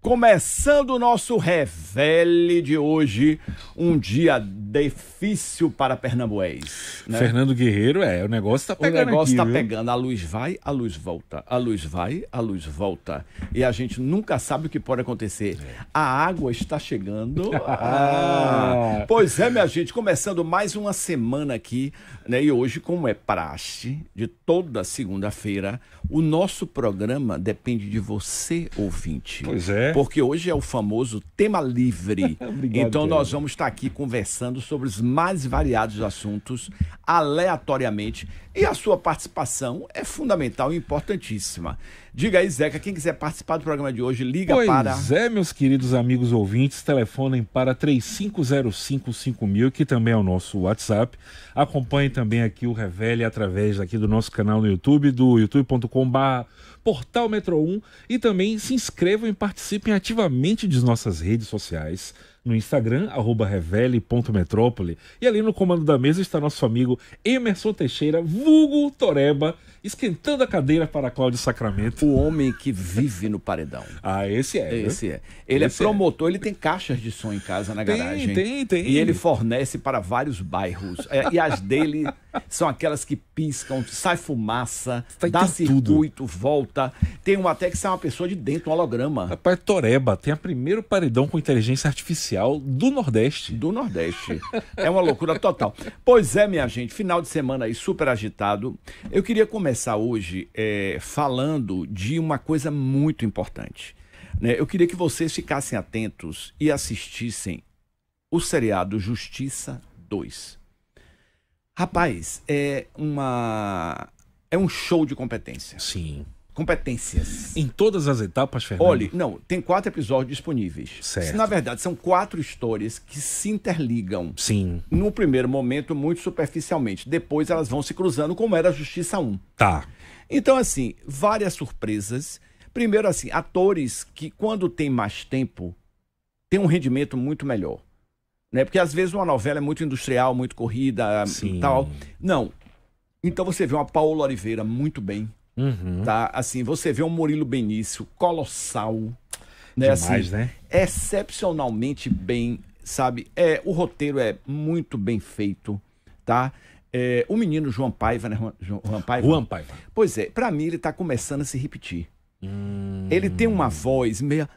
Começando o nosso Revele de hoje, um dia difícil para Pernambués. Né? Fernando Guerreiro, é, o negócio está pegando. O negócio está pegando. A luz vai, a luz volta. A luz vai, a luz volta. E a gente nunca sabe o que pode acontecer. É. A água está chegando. ah. Pois é, minha gente, começando mais uma semana aqui, né? E hoje, como é praxe de toda segunda-feira, o nosso programa depende de você, ouvinte. Pois é. Porque hoje é o famoso tema livre. Obrigado, então nós vamos estar aqui conversando sobre os mais variados assuntos aleatoriamente e a sua participação é fundamental e importantíssima. Diga aí, Zeca, quem quiser participar do programa de hoje, liga pois para. Pois é, meus queridos amigos ouvintes, telefonem para 35055000, que também é o nosso WhatsApp. Acompanhe também aqui o Revele através aqui do nosso canal no YouTube, do youtube.com/barra portal Metro 1 e também se inscrevam e participem ativamente de nossas redes sociais no Instagram, arroba revele.metrópole. E ali no comando da mesa está nosso amigo Emerson Teixeira, vulgo Toreba, esquentando a cadeira para Cláudio Sacramento. O homem que vive no paredão. ah, esse é. Esse né? é. Ele é esse é promotor, é. ele tem caixas de som em casa na tem, garagem. Tem, tem. E ele fornece para vários bairros. É, e as dele são aquelas que piscam, sai fumaça, Vai dá circuito, tudo. volta. Tem um até que sai uma pessoa de dentro, um holograma. Rapaz, Toreba tem a primeiro paredão com inteligência artificial do Nordeste. Do Nordeste. é uma loucura total. Pois é, minha gente, final de semana aí super agitado. Eu queria começar hoje é, falando de uma coisa muito importante. Né? Eu queria que vocês ficassem atentos e assistissem o seriado Justiça 2. Rapaz, é uma. É um show de competência. Sim. Competências. Em todas as etapas, Fernando? Olha, não, tem quatro episódios disponíveis. Certo. Na verdade, são quatro histórias que se interligam. Sim. No primeiro momento, muito superficialmente. Depois elas vão se cruzando, como era a Justiça 1. Tá. Então, assim, várias surpresas. Primeiro, assim, atores que, quando tem mais tempo, tem um rendimento muito melhor né? Porque às vezes uma novela é muito industrial, muito corrida ah, Sim. e tal. Não. Então você vê uma Paola Oliveira muito bem, uhum. tá? Assim, você vê um Murilo Benício colossal, né? Demais, assim, né? Excepcionalmente bem, sabe? É, o roteiro é muito bem feito, tá? É, o menino João Paiva, né? João Paiva. Juan Paiva. Pois é, para mim ele tá começando a se repetir. Ele tem uma voz meio.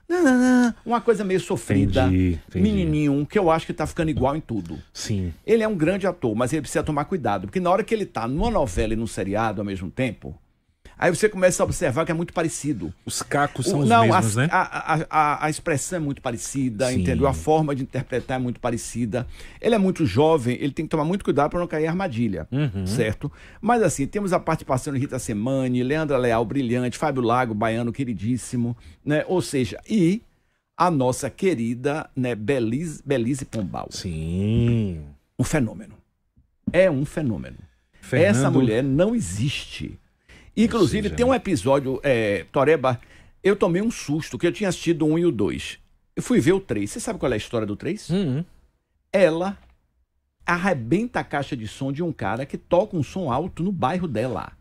Uma coisa meio sofrida. Entendi, entendi. Menininho, que eu acho que tá ficando igual em tudo. Sim. Ele é um grande ator, mas ele precisa tomar cuidado. Porque na hora que ele tá numa novela e num seriado ao mesmo tempo, Aí você começa a observar que é muito parecido. Os cacos são o, não, os mesmos, né? a, né? A, a, a, expressão é muito parecida, Sim. entendeu? A forma de interpretar é muito parecida. Ele é muito jovem, ele tem que tomar muito cuidado para não cair em armadilha, uhum. certo? Mas assim, temos a participação de Rita Semani, Leandra Leal, brilhante, Fábio Lago, baiano, queridíssimo, né? Ou seja, e a nossa querida né, Belize, Belize Pombal. Sim. Um fenômeno. É um fenômeno. Fernando... Essa mulher não existe. Inclusive, tem um episódio, é, Toreba, eu tomei um susto, que eu tinha assistido um e o dois. Eu fui ver o três. Você sabe qual é a história do três? Uhum. Ela arrebenta a caixa de som de um cara que toca um som alto no bairro dela.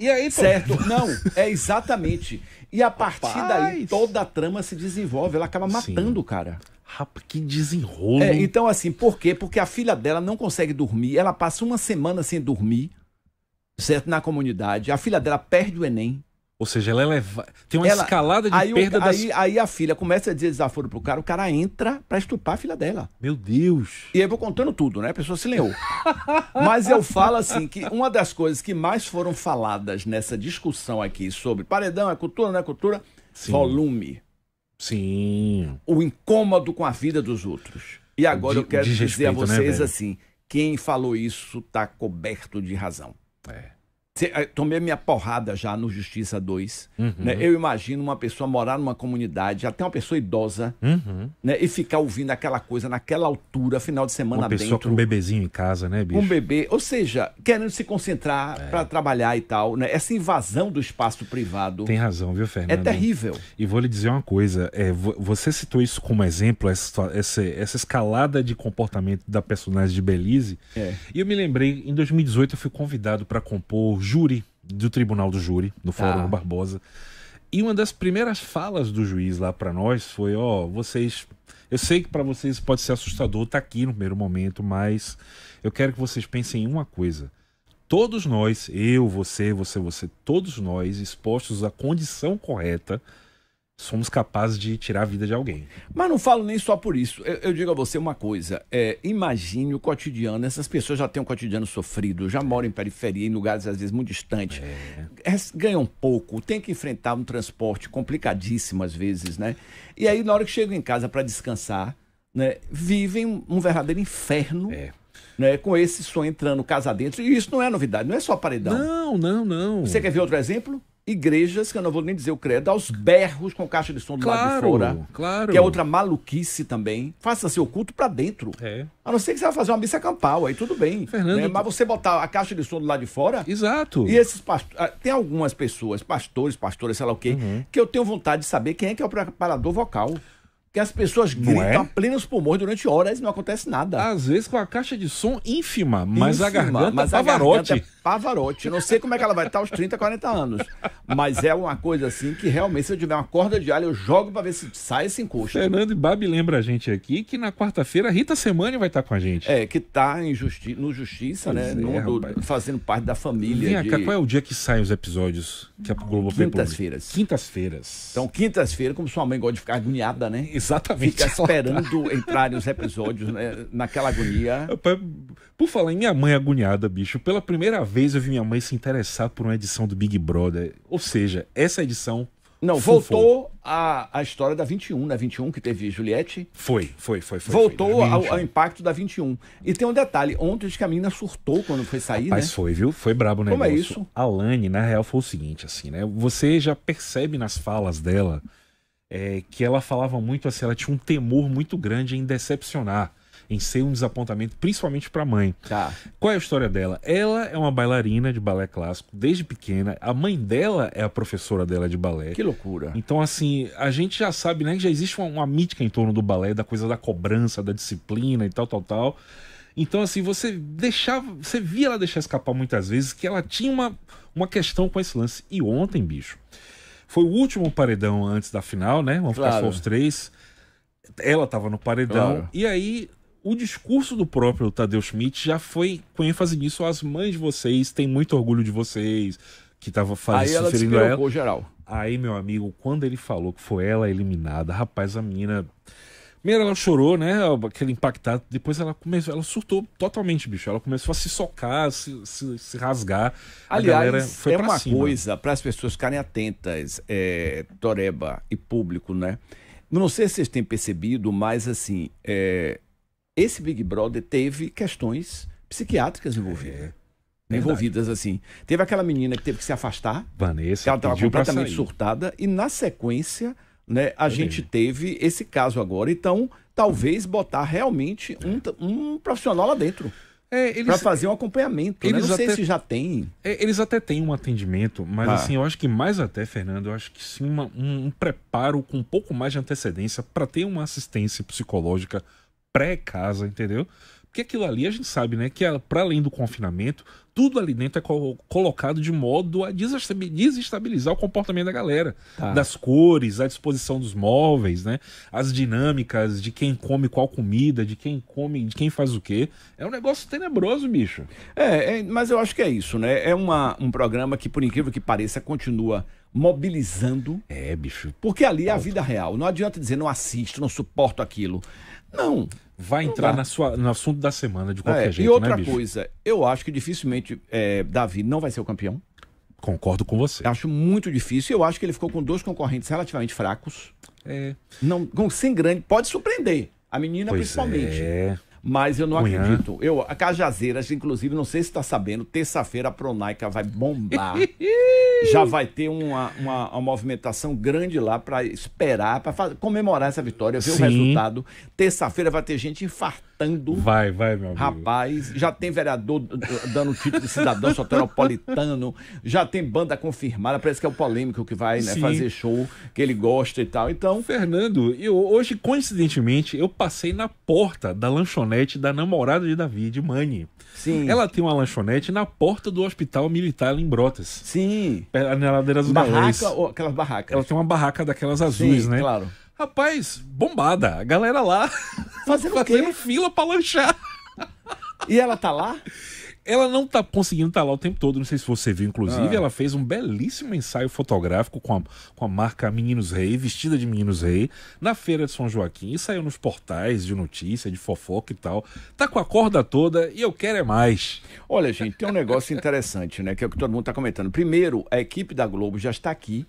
E aí, certo? Não, é exatamente. E a partir Rapaz. daí toda a trama se desenvolve, ela acaba matando Sim. o cara. Rapaz, que desenrolo. É, então assim, por quê? Porque a filha dela não consegue dormir, ela passa uma semana sem dormir certo? Na comunidade. A filha dela perde o Enem. Ou seja, ela é tem uma ela... escalada de aí, perda o... das... aí, aí a filha começa a dizer desaforo pro cara, o cara entra para estupar a filha dela. Meu Deus! E aí eu vou contando tudo, né? A pessoa se leu. Mas eu falo assim que uma das coisas que mais foram faladas nessa discussão aqui sobre paredão é cultura, não é cultura, Sim. volume. Sim. O incômodo com a vida dos outros. E agora de, eu quero dizer a né, vocês né, assim, quem falou isso tá coberto de razão. Ouais. Eh, tomei minha porrada já no Justiça 2. Uhum. Né? Eu imagino uma pessoa morar numa comunidade, até uma pessoa idosa, uhum. né? e ficar ouvindo aquela coisa naquela altura, final de semana dentro. Uma pessoa com um bebezinho em casa, né, bicho? Um bebê. Ou seja, querendo se concentrar é. para trabalhar e tal. Né? Essa invasão do espaço privado. Tem razão, viu, Fernando? É terrível. E vou lhe dizer uma coisa. É, você citou isso como exemplo, essa, essa, essa, escalada de comportamento da personagem de Belize. É. E eu me lembrei, em 2018 eu fui convidado para compor júri, do tribunal do júri, no tá. Fórum ah. Barbosa. E uma das primeiras falas do juiz lá para nós foi: ó, oh, vocês. Eu sei que para vocês pode ser assustador estar tá aqui no primeiro momento, mas eu quero que vocês pensem em uma coisa. Todos nós, eu, você, você, você, todos nós, expostos à condição correta, somos capazes de tirar a vida de alguém. Mas não falo nem só por isso. Eu, eu digo a você uma coisa: é, imagine o cotidiano. Essas pessoas já têm um cotidiano sofrido, já moram em periferia, em lugares às vezes muito distantes, é. é ganham pouco, tem que enfrentar um transporte complicadíssimo às vezes, né? E aí, na hora que chegam em casa para descansar, né, vivem um verdadeiro inferno. É né, com esse som entrando casa dentro. E isso não é novidade, não é só paredão. Não, não, não. Você quer ver outro exemplo? Igrejas, que eu não vou nem dizer o credo, aos berros com caixa de som do claro, lado de fora. Claro. Que é outra maluquice também. Faça seu culto para dentro. É. A não ser que você vai fazer uma missa campal, aí tudo bem. Né? Fernando... Né? Mas você botar a caixa de som do lado de fora. Exato. E esses pastores. Ah, tem algumas pessoas, pastores, pastoras, sei lá o quê, uhum. que eu tenho vontade de saber quem é que é o preparador vocal que as pessoas não gritam é? a plenos pulmões durante horas e não acontece nada. Às vezes com a caixa de som ínfima, mas ínfima, a garganta mas a tá garganta Pavarotti. Não sei como é que ela vai estar aos 30, 40 anos. Mas é uma coisa assim que realmente, se eu tiver uma corda de alho, eu jogo para ver se sai esse encosto. Fernando e Babi lembra a gente aqui que na quarta-feira Rita Semani vai estar com a gente. É, que está em justi no Justiça, né? pois né? É, no, do, fazendo parte da família. de... qual é o dia que saem os episódios que a Globo Quintas-feiras. Quintas-feiras. Então, quintas feiras como sua mãe gosta de ficar agoniada, né? Exatamente. Fica esperando entrarem os episódios, né? Naquela agonia. Por falar em minha mãe agoniada, bicho, pela primeira vez eu vi minha mãe se interessar por uma edição do Big Brother. Ou seja, essa edição. Não, fufou. voltou a, a história da 21, na 21 que teve Juliette. Foi, foi, foi. foi voltou foi, ao, ao, impacto da 21. E tem um detalhe, ontem diz que a menina surtou quando foi sair, Mas né? foi, viu? Foi brabo o negócio. Como é isso? A Lani, na real, foi o seguinte, assim, né? Você já percebe nas falas dela é, que ela falava muito assim, ela tinha um temor muito grande em decepcionar em ser um desapontamento, principalmente para a mãe. Tá. Qual é a história dela? Ela é uma bailarina de balé clássico desde pequena. A mãe dela é a professora dela de balé. Que loucura. Então, assim, a gente já sabe, né, que já existe uma, uma mítica em torno do balé, da coisa da cobrança, da disciplina e tal, tal, tal. Então, assim, você deixava. Você via ela deixar escapar muitas vezes que ela tinha uma, uma questão com esse lance. E ontem, bicho, foi o último paredão antes da final, né? Vamos claro. ficar só os três. Ela tava no paredão. Claro. E aí, o discurso do próprio Tadeu Schmidt já foi com ênfase nisso. As mães de vocês têm muito orgulho de vocês, que estava fazendo Aí ela ela. geral. Aí, meu amigo, quando ele falou que foi ela eliminada, rapaz, a menina. Primeiro ela chorou, né? Aquele impactado. Depois ela começou, ela surtou totalmente, bicho. Ela começou a se socar, se, se, se rasgar. Aliás, é uma cima. coisa para as pessoas ficarem atentas, é, Toreba e público, né? Não sei se vocês têm percebido, mas assim, é, esse Big Brother teve questões psiquiátricas envolvidas. É. Envolvidas assim. Teve aquela menina que teve que se afastar. Vanessa. ela estava completamente surtada. E na sequência, né, a gente teve esse caso agora. Então, talvez botar realmente é. um, um profissional lá dentro. É, para fazer um acompanhamento. Né? Eles né? Não até, sei se já tem. É, eles até têm um atendimento, mas ah. assim, eu acho que mais até, Fernando, eu acho que sim uma, um, um preparo com um pouco mais de antecedência para ter uma assistência psicológica pré-casa, entendeu? Porque aquilo ali a gente sabe, né? Que é, para além do confinamento, tudo ali dentro é co colocado de modo a desestabilizar o comportamento da galera. Tá. Das cores, a disposição dos móveis, né? As dinâmicas de quem come qual comida, de quem come, de quem faz o quê. É um negócio tenebroso, bicho. É, é mas eu acho que é isso, né? É uma, um programa que, por incrível que pareça, continua mobilizando. É, bicho. Porque ali é a vida real. Não adianta dizer, não assisto, não suporto aquilo. Não. Vai entrar na sua, no assunto da semana de qualquer é, jeito. E né, outra né, coisa, eu acho que dificilmente é, Davi não vai ser o campeão. Concordo com você. Acho muito difícil. Eu acho que ele ficou com dois concorrentes relativamente fracos. É. Não, sem grande. Pode surpreender. A menina, pois principalmente. É. Mas eu não Cunhã. acredito. Eu, a Cajazeiras, inclusive, não sei se está sabendo, terça-feira a Pronaica vai bombar. Já vai ter uma, uma, uma movimentação grande lá para esperar, para comemorar essa vitória, ver Sim. o resultado. Terça-feira vai ter gente infartando. Vai, vai, meu amigo. Rapaz, já tem vereador dando título de cidadão soteropolitano, já tem banda confirmada, parece que é o polêmico que vai né, fazer show, que ele gosta e tal. Então. Fernando, eu, hoje, coincidentemente, eu passei na porta da lanchonete lanchonete da namorada de Davi, de Mani. Sim. Ela tem uma lanchonete na porta do hospital militar em Brotas. Sim. É, na ladeira azul Barraca, ou aquelas barracas. Ela tem uma barraca daquelas azuis, Sim, né? claro. Rapaz, bombada. A galera lá fazendo, fazendo fila pra lanchar. E ela tá lá? Ela não tá conseguindo estar tá lá o tempo todo, não sei se você viu, inclusive. Ah. Ela fez um belíssimo ensaio fotográfico com a, com a marca Meninos Rei, vestida de Meninos Rei, na Feira de São Joaquim. E saiu nos portais de notícia, de fofoca e tal. Tá com a corda toda e eu quero é mais. Olha, gente, tem um negócio interessante, né? Que é o que todo mundo tá comentando. Primeiro, a equipe da Globo já está aqui.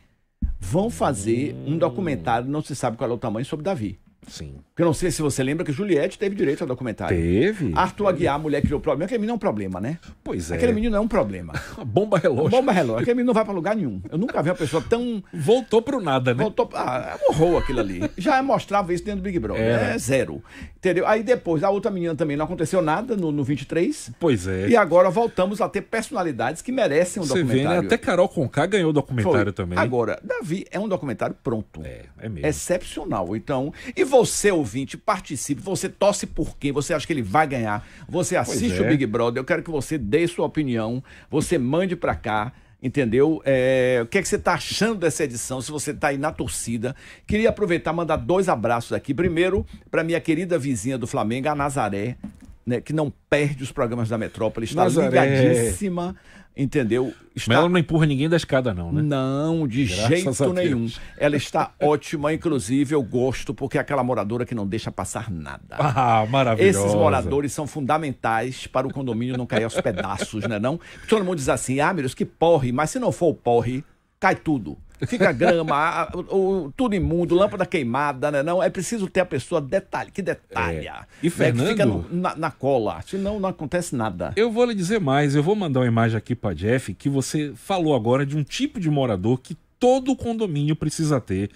Vão fazer um documentário, não se sabe qual é o tamanho, sobre Davi. Sim. Porque eu não sei se você lembra que Juliette teve direito a documentário. Teve. Arthur Aguiar, a mulher criou problema. Aquele é menino é um problema, né? Pois é. Aquele menino é um problema. bomba relógio. Bomba relógio. Aquele menino não vai para lugar nenhum. Eu nunca vi uma pessoa tão. Voltou pro nada, né? Voltou. Ah, é morrou aquilo ali. Já mostrava isso dentro do Big Brother. É. é zero. Entendeu? Aí depois, a outra menina também não aconteceu nada no, no 23. Pois é. E agora voltamos a ter personalidades que merecem um você documentário. Vê, né? Até Carol Conká ganhou o documentário Foi. também. Agora, Davi é um documentário pronto. É, é mesmo. Excepcional. Então. E você, ouvinte, participe. Você torce por quem? Você acha que ele vai ganhar? Você assiste é. o Big Brother? Eu quero que você dê sua opinião. Você mande para cá entendeu? É, o que, é que você está achando dessa edição? Se você está aí na torcida, queria aproveitar mandar dois abraços aqui. Primeiro, para minha querida vizinha do Flamengo, a Nazaré, né, que não perde os programas da Metrópole, está Nazaré. ligadíssima entendeu? Está... Mas ela não empurra ninguém da escada, não, né? Não, de Graças jeito nenhum. Ela está ótima, inclusive eu gosto, porque é aquela moradora que não deixa passar nada. Ah, maravilhoso. Esses moradores são fundamentais para o condomínio não cair aos pedaços, né? Não? Todo mundo diz assim, ah, meu Deus, que porre, mas se não for o porre, cai tudo. Fica grama, o, o, tudo imundo, lâmpada queimada, né? Não, é preciso ter a pessoa detalhe, que detalha. É. é. E Fernando... Né, que fica no, na, na, cola, senão não acontece nada. Eu vou lhe dizer mais, eu vou mandar uma imagem aqui para Jeff, que você falou agora de um tipo de morador que todo condomínio precisa ter.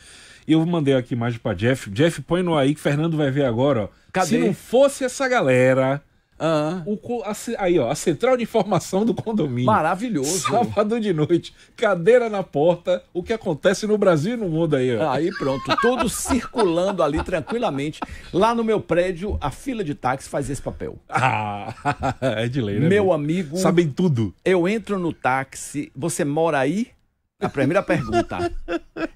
Eu mandei aqui imagem para Jeff. Jeff, põe no aí que Fernando vai ver agora. Ó. Cadê? Se não fosse essa galera Uhum. O, a, aí, ó, a central de informação do condomínio. Maravilhoso. Sábado de noite, cadeira na porta, o que acontece no Brasil e no mundo aí, ó. Aí pronto, tudo circulando ali tranquilamente. Lá no meu prédio, a fila de táxi faz esse papel. Ah, é de lei, né? Meu amigo. Sabem tudo. Eu entro no táxi, você mora aí? A primeira pergunta.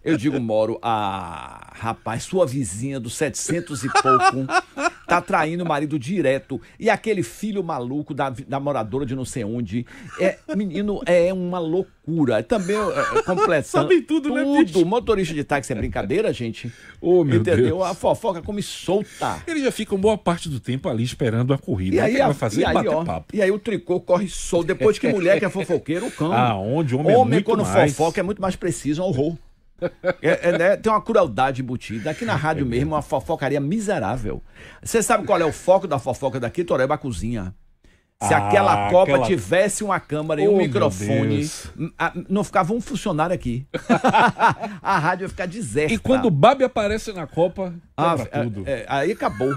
Eu digo, Moro, a ah, rapaz, sua vizinha dos 700 e pouco tá traindo o marido direto. E aquele filho maluco da, da moradora de não sei onde. É, menino, é uma loucura loucura. Também é, é completando. Sabe tudo, né, tudo, né, bicho? Motorista de táxi é brincadeira, gente. Oh, meu Entendeu? Deus. A fofoca come solta. Ele já fica uma boa parte do tempo ali esperando a corrida. E aí, a, fazer e aí, ó, papo. E aí o tricô corre solto. Depois que mulher que é fofoqueiro, o cão. Aonde? Ah, homem, homem é quando mais. fofoca é muito mais preciso, é horror. É, é, né? Tem uma crueldade embutida. Aqui na rádio mesmo, uma fofocaria miserável. Você sabe qual é o foco da fofoca daqui, Toreba? cozinha. Se ah, aquela Copa aquela... tivesse uma câmera e um oh, microfone, hum, não ficava um funcionário aqui. a rádio ia ficar deserta. E quando o Babi aparece na Copa, ah, é, tudo. É, aí acabou.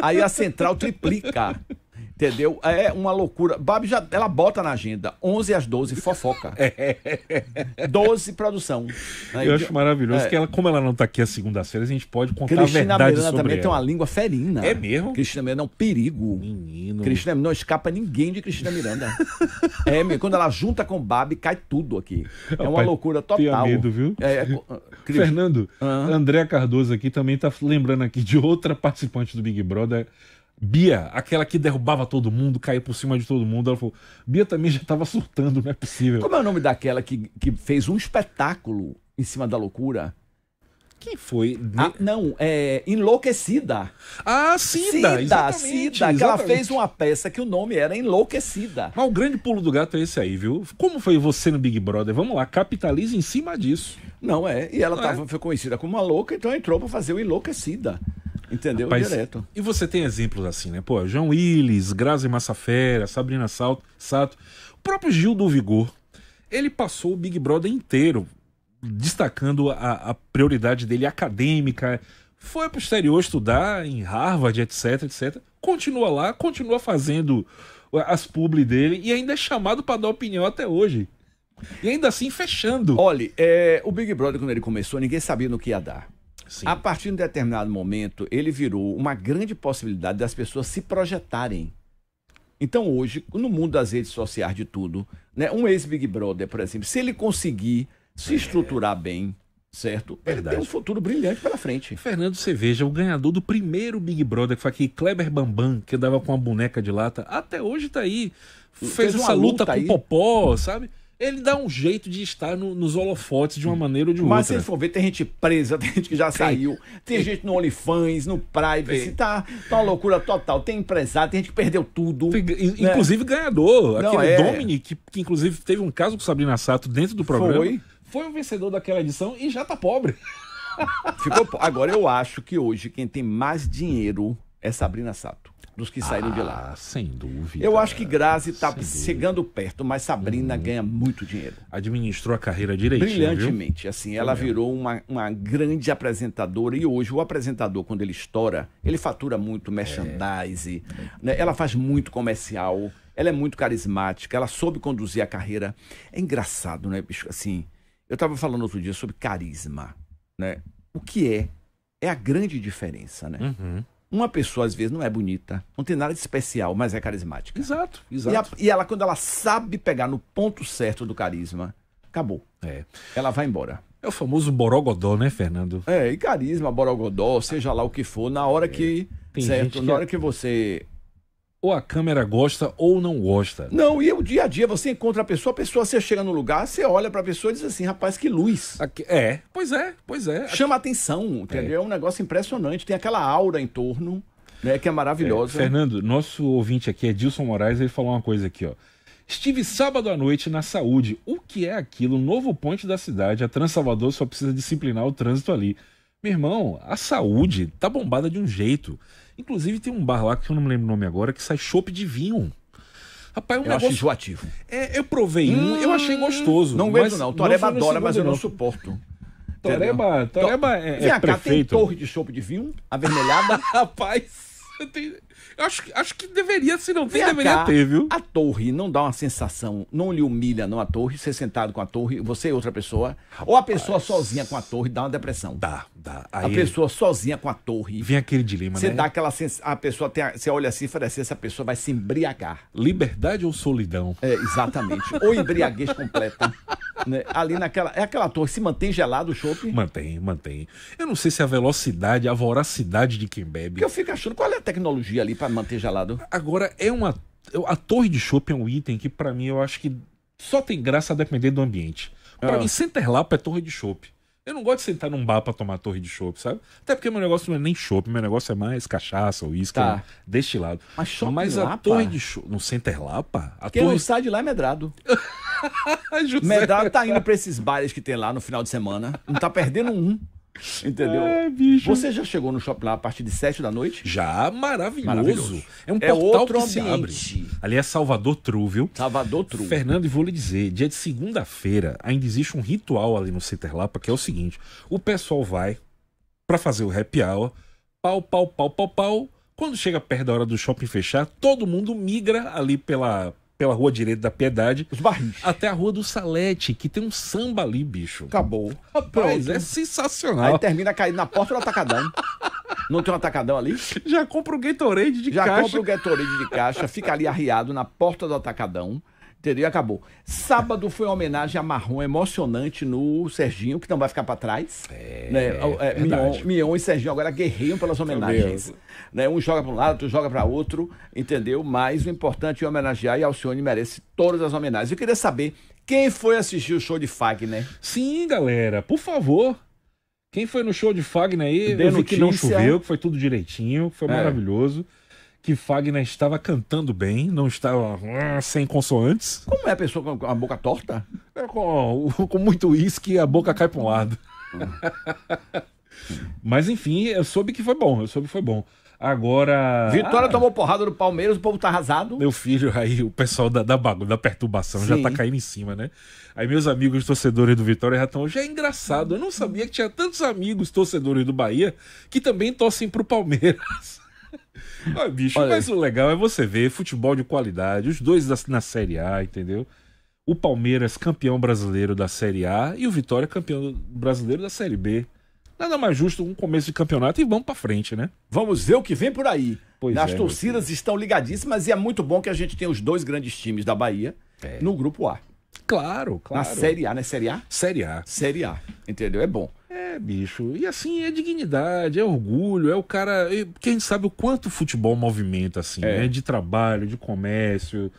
aí a central triplica. Entendeu? É uma loucura. Babi já ela bota na agenda 11 às 12 fofoca. É. 12 produção. Eu acho maravilhoso é. que ela, como ela não tá aqui às segundas-feiras, a gente pode contar Cristina a verdade Miranda sobre também ela. tem uma língua ferina. É mesmo? Cristina Miranda é um perigo. Menino. Cristina não escapa ninguém de Cristina Miranda. é, mesmo? quando ela junta com Babi, cai tudo aqui. É uma loucura total. Medo, viu? É, é... Ah, Fernando, uhum. André Cardoso aqui também tá lembrando aqui de outra participante do Big Brother Bia, aquela que derrubava todo mundo, caiu por cima de todo mundo, ela falou: Bia também já estava surtando, não é possível. Como é o nome daquela que, que fez um espetáculo em cima da loucura? Quem foi? Ah, não, é Enlouquecida. Ah, Cida, Cida, exatamente, Cida, que ela fez uma peça que o nome era Enlouquecida. Mas o grande pulo do gato é esse aí, viu? Como foi você no Big Brother? Vamos lá, capitalize em cima disso. Não é, e ela tava, é. foi conhecida como uma louca, então entrou para fazer o Enlouquecida. Entendeu? Rapaz, Direto. E você tem exemplos assim, né? Pô, João Willis, Grazi Massafera, Sabrina Sato, Sato. O próprio Gil do Vigor, ele passou o Big Brother inteiro destacando a, a prioridade dele acadêmica, foi pro exterior estudar em Harvard, etc, etc. Continua lá, continua fazendo as publi dele e ainda é chamado para dar opinião até hoje. E ainda assim fechando. Olha, é, o Big Brother, quando ele começou, ninguém sabia no que ia dar. Sim. A partir de um determinado momento, ele virou uma grande possibilidade das pessoas se projetarem. Então, hoje, no mundo das redes sociais de tudo, né, um ex-Big Brother, por exemplo, se ele conseguir se é. estruturar bem, certo? Verdade. Ele tem um futuro brilhante pela frente. Fernando Cerveja, o ganhador do primeiro Big Brother, que foi aqui, Kleber Bambam, que dava com uma boneca de lata, até hoje tá aí. Fez, Fez essa luta, luta com o Popó, sabe? Ele dá um jeito de estar no, nos holofotes de uma maneira ou de outra. Mas se ele for ver, tem gente presa, tem gente que já saiu, tem gente no OnlyFans, no Privacy, tá, tá uma loucura total. Tem empresário, tem gente que perdeu tudo. Tem, né? Inclusive ganhador. Não, aquele é... Dominic, que, que, inclusive teve um caso com Sabrina Sato dentro do programa. Foi. Foi o vencedor daquela edição e já tá pobre. Ficou Agora eu acho que hoje quem tem mais dinheiro é Sabrina Sato dos que saíram ah, de lá. Ah, sem dúvida. Eu acho que Grazi está chegando perto, mas Sabrina hum. ganha muito dinheiro. Administrou a carreira direitinho. Brilhantemente. Viu? Assim, ela virou uma, uma grande apresentadora e hoje o apresentador, quando ele estoura, ele fatura muito é, merchandise, é. né? ela faz muito comercial, ela é muito carismática, ela soube conduzir a carreira. É engraçado, né, bicho? Assim, eu estava falando outro dia sobre carisma, né? O que é? É a grande diferença, né? Uhum. Uma pessoa, às vezes, não é bonita, não tem nada de especial, mas é carismática. Exato, exato. E, a, e ela, quando ela sabe pegar no ponto certo do carisma, acabou. É. Ela vai embora. É o famoso borogodó, né, Fernando? É, e carisma, borogodó, seja lá o que for, na hora é. que. Tem certo, na hora que você ou a câmera gosta ou não gosta. Não, e o dia a dia, você encontra a pessoa, a pessoa, você chega no lugar, você olha pra pessoa e diz assim, rapaz, que luz. Aqui, é, pois é, pois é. Chama Aqui... atenção, entendeu? É. é. um negócio impressionante, tem aquela aura em torno, né, que é maravilhosa. É. Fernando, nosso ouvinte aqui, é Dilson Moraes, ele falou uma coisa aqui, ó. Estive sábado à noite na saúde. O que é aquilo? Novo ponte da cidade. A Transalvador só precisa disciplinar o trânsito ali. Meu irmão, a saúde tá bombada de um jeito. Inclusive tem um bar lá que eu não me lembro o nome agora, que sai chope de vinho. Rapaz, é um eu negócio... acho enjoativo. É, eu provei hum, um, eu hum, achei gostoso. Não aguento não, Toreba não adora, mas eu não, suporto. Toreba, Toreba é, é cá, prefeito. tem torre de chope de vinho, avermelhada. Rapaz, eu tenho... Eu acho, acho que deveria, se não tem, deveria ter, viu? A torre não dá uma sensação, não lhe humilha não a torre, ser sentado com a torre, você e é outra pessoa, Rapaz. ou a pessoa sozinha com a torre dá uma depressão. Dá, dá. Aí a pessoa sozinha com a torre. Vem aquele dilema, você né? Você dá aquela sensação, a pessoa tem, a, você olha assim e fala assim, essa pessoa vai se embriagar. Liberdade ou solidão? É, exatamente. ou embriaguez completa. Né? Ali naquela, é aquela torre, se mantém gelado o Mantém, mantém. Eu não sei se é a velocidade, a voracidade de quem bebe. Porque eu fico achando, qual é a tecnologia ali para manter gelado. Agora, é uma. A torre de shopping é um item que, para mim, eu acho que só tem graça a depender do ambiente. Para ah. mim, Centerlapa é torre de shopping Eu não gosto de sentar num bar pra tomar torre de chopp, sabe? Até porque meu negócio não é nem chopp, meu negócio é mais cachaça, uísque, tá. deste lado. Mas, chopp Mas a Lapa? torre de chopp. No Center Lapa? A Quem torre... não sai de lá é medrado. medrado tá indo pra esses bares que tem lá no final de semana. Não tá perdendo um. Entendeu? É, Você já chegou no shopping lá a partir de 7 da noite? Já, maravilhoso. maravilhoso. É um é portal que ambiente. se abre. Ali é Salvador viu? Salvador Trúvio. Fernando, e vou lhe dizer, dia de segunda-feira ainda existe um ritual ali no Center Lapa, que é o seguinte, o pessoal vai para fazer o happy hour, pau, pau, pau, pau, pau, quando chega perto da hora do shopping fechar, todo mundo migra ali pela, pela Rua Direita da Piedade. Os barris. Até a Rua do Salete, que tem um samba ali, bicho. Acabou. Rapaz, é sensacional. Aí termina caindo na porta do atacadão. Não tem um atacadão ali? Já compra o Gatorade de Já caixa. Já compra o Gatorade de caixa, fica ali arriado na porta do atacadão. Entendeu? E acabou. Sábado foi uma homenagem a Marrom emocionante no Serginho, que não vai ficar para trás. É, né? é, é Mion, Mion, e Serginho agora guerreiam pelas homenagens. Né? Um joga para um lado, outro joga para outro, entendeu? Mas o importante é homenagear e Alcione merece todas as homenagens. Eu queria saber quem foi assistir o show de Fagner. Sim, galera, por favor. Quem foi no show de Fagner aí, Dê eu vi notícia. que não choveu, que foi tudo direitinho, que foi é. maravilhoso que Fagner estava cantando bem, não estava ah, sem consoantes. Como é a pessoa com a boca torta? É, com, com, muito uísque, a boca cai para um lado. Hum. Mas enfim, eu soube que foi bom, eu soube que foi bom. Agora. Vitória ah, tomou porrada do Palmeiras, o povo tá arrasado. Meu filho, aí o pessoal da, da bagunça, da perturbação Sim. já tá caindo em cima, né? Aí meus amigos torcedores do Vitória já estão. Já é engraçado, eu não sabia que tinha tantos amigos torcedores do Bahia que também torcem pro Palmeiras. Ah, bicho, Olha mas aí. o legal é você ver futebol de qualidade, os dois na Série A, entendeu? O Palmeiras campeão brasileiro da Série A e o Vitória campeão brasileiro da Série B. Nada mais justo um começo de campeonato e vamos para frente, né? Vamos ver o que vem por aí. Pois As é, torcidas estão ligadíssimas e é muito bom que a gente tenha os dois grandes times da Bahia é. no grupo A. Claro, claro. Na Série A, né? Série A? Série A. Série A, entendeu? É bom. É, bicho. E assim, é dignidade, é orgulho, é o cara. Porque a gente sabe o quanto o futebol movimenta, assim, é. né? De trabalho, de comércio.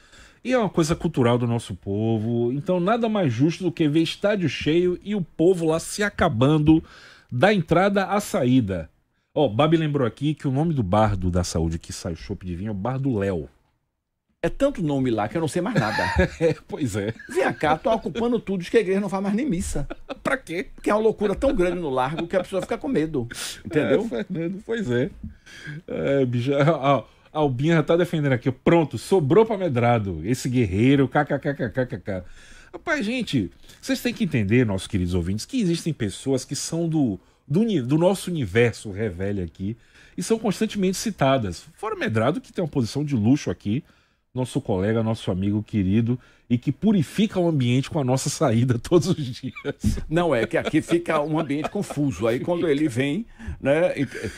E é uma coisa cultural do nosso povo. Então, nada mais justo do que ver estádio cheio e o povo lá se acabando da entrada à saída. Ó, oh, Babi lembrou aqui que o nome do bardo da saúde que sai o chope de vinho é o Bar do Léo. É tanto nome lá que eu não sei mais nada. é, pois é. Vem cá, tô ocupando tudo, diz que a igreja não faz mais nem missa. pra quê? Porque é uma loucura tão grande no largo que a pessoa fica com medo. É, entendeu? É, Fernando, pois é. é bicho, a, Albinha tá defendendo aqui. Pronto, sobrou pra medrado. Esse guerreiro, kkkkkkk. Rapaz, gente, vocês têm que entender, nossos queridos ouvintes, que existem pessoas que são do, do, do nosso universo revele aqui e são constantemente citadas. Fora Medrado, que tem uma posição de luxo aqui, nosso colega, nosso amigo querido e que purifica o ambiente com a nossa saída todos os dias. Não é que aqui fica um ambiente confuso. Aí quando ele vem, né?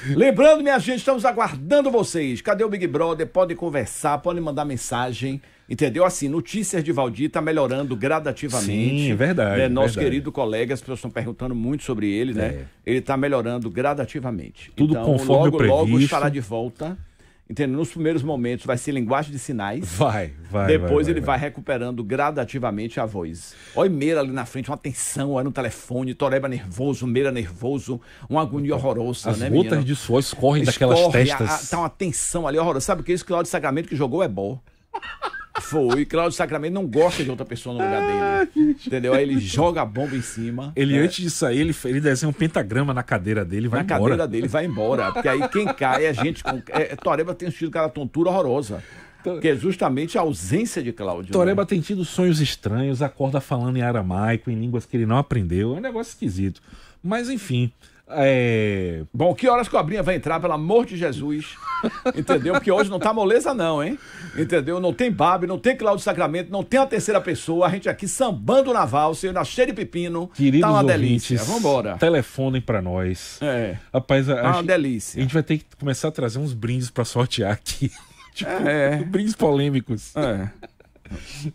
Lembrando, minha gente, estamos aguardando vocês. Cadê o Big Brother? Pode conversar, pode mandar mensagem. Entendeu? Assim, notícias de Valdir está melhorando gradativamente. Sim, verdade. Né? Nosso verdade. querido colega, as pessoas estão perguntando muito sobre ele, né? É. Ele está melhorando gradativamente. Tudo então, conforme logo, o previsto. Logo estará de volta Entende? Nos primeiros momentos vai ser linguagem de sinais. Vai, vai. Depois vai, ele vai, vai. recuperando gradativamente a voz. Olha Meira ali na frente, uma tensão, olha no telefone, Toreba nervoso, Meira nervoso, uma agonia então, horrorosa, As né, gotas menina? de suor escorrem Escorre, daquelas testas. A, a, tá uma tensão ali horrorosa. Sabe o que é isso? Que o de que jogou é bom. Foi. Cláudio Sacramento não gosta de outra pessoa no lugar ah, dele. entendeu? Aí ele joga a bomba em cima. Ele, é. antes de sair, ele, ele desenha um pentagrama na cadeira dele, vai na embora. Na cadeira dele, vai embora. Porque aí quem cai é gente com. É, Toreba tem sentido aquela tontura horrorosa. Que é justamente a ausência de Cláudio. Toreba né? tem tido sonhos estranhos, acorda falando em aramaico, em línguas que ele não aprendeu. É um negócio esquisito. Mas, enfim, é... Bom, que horas cobrinha vai entrar, pelo amor de Jesus? Entendeu? Porque hoje não tá moleza, não, hein? Entendeu? Não tem Babi, não tem Cláudio Sacramento, não tem a terceira pessoa. A gente aqui sambando na valsa, na cheia de pepino. Queridos tá uma ouvintes, delícia. Vambora. Telefonem pra nós. É. Rapaz, a, tá uma delícia. A gente vai ter que começar a trazer uns brindes pra sortear aqui. tipo, é. é. brindes polêmicos. É.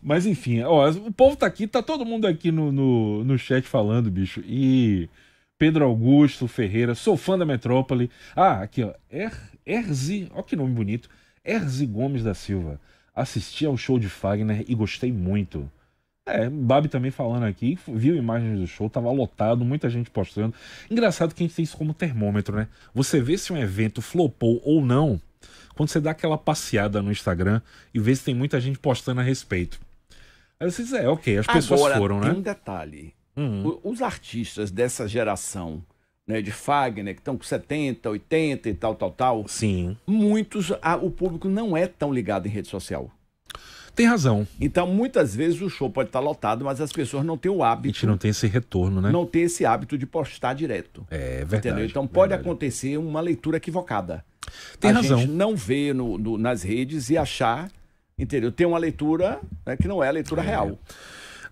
Mas enfim, ó, o povo tá aqui, tá todo mundo aqui no, no, no chat falando, bicho. E. Pedro Augusto Ferreira, sou fã da Metrópole. Ah, aqui ó, er, Erzi, ó que nome bonito, Erzi Gomes da Silva. Assisti ao show de Fagner e gostei muito. É, Babi também falando aqui, viu imagens do show, tava lotado, muita gente postando. Engraçado que a gente tem isso como termômetro, né? Você vê se um evento flopou ou não quando você dá aquela passeada no Instagram e vê se tem muita gente postando a respeito. Aí você diz, é, ok, as pessoas Agora, foram, né? um detalhe. Uhum. os artistas dessa geração, né, de Fagner, que estão com 70, 80 e tal, tal, tal. Sim. Muitos, a, o público não é tão ligado em rede social. Tem razão. Então, muitas vezes o show pode estar lotado, mas as pessoas não têm o hábito. A gente não tem esse retorno, né? Não tem esse hábito de postar direto. É verdade. Entendeu? Então, pode verdade. acontecer uma leitura equivocada. Tem a razão. A gente não vê no, no, nas redes e achar, entendeu? Tem uma leitura né, que não é a leitura é. real.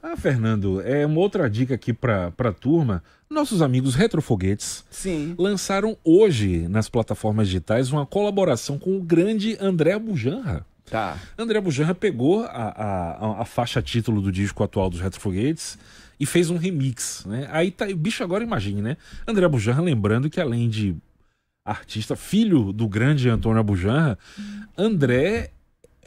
Ah, Fernando, é uma outra dica aqui para a turma. Nossos amigos Retrofoguetes Sim. lançaram hoje nas plataformas digitais uma colaboração com o grande André Bujanra. Tá. André Bujanra pegou a, a, a faixa título do disco atual dos Retrofoguetes e fez um remix, né? Aí tá, o bicho agora imagine, né? André Bujanra lembrando que além de artista, filho do grande Antônio Abujanra, André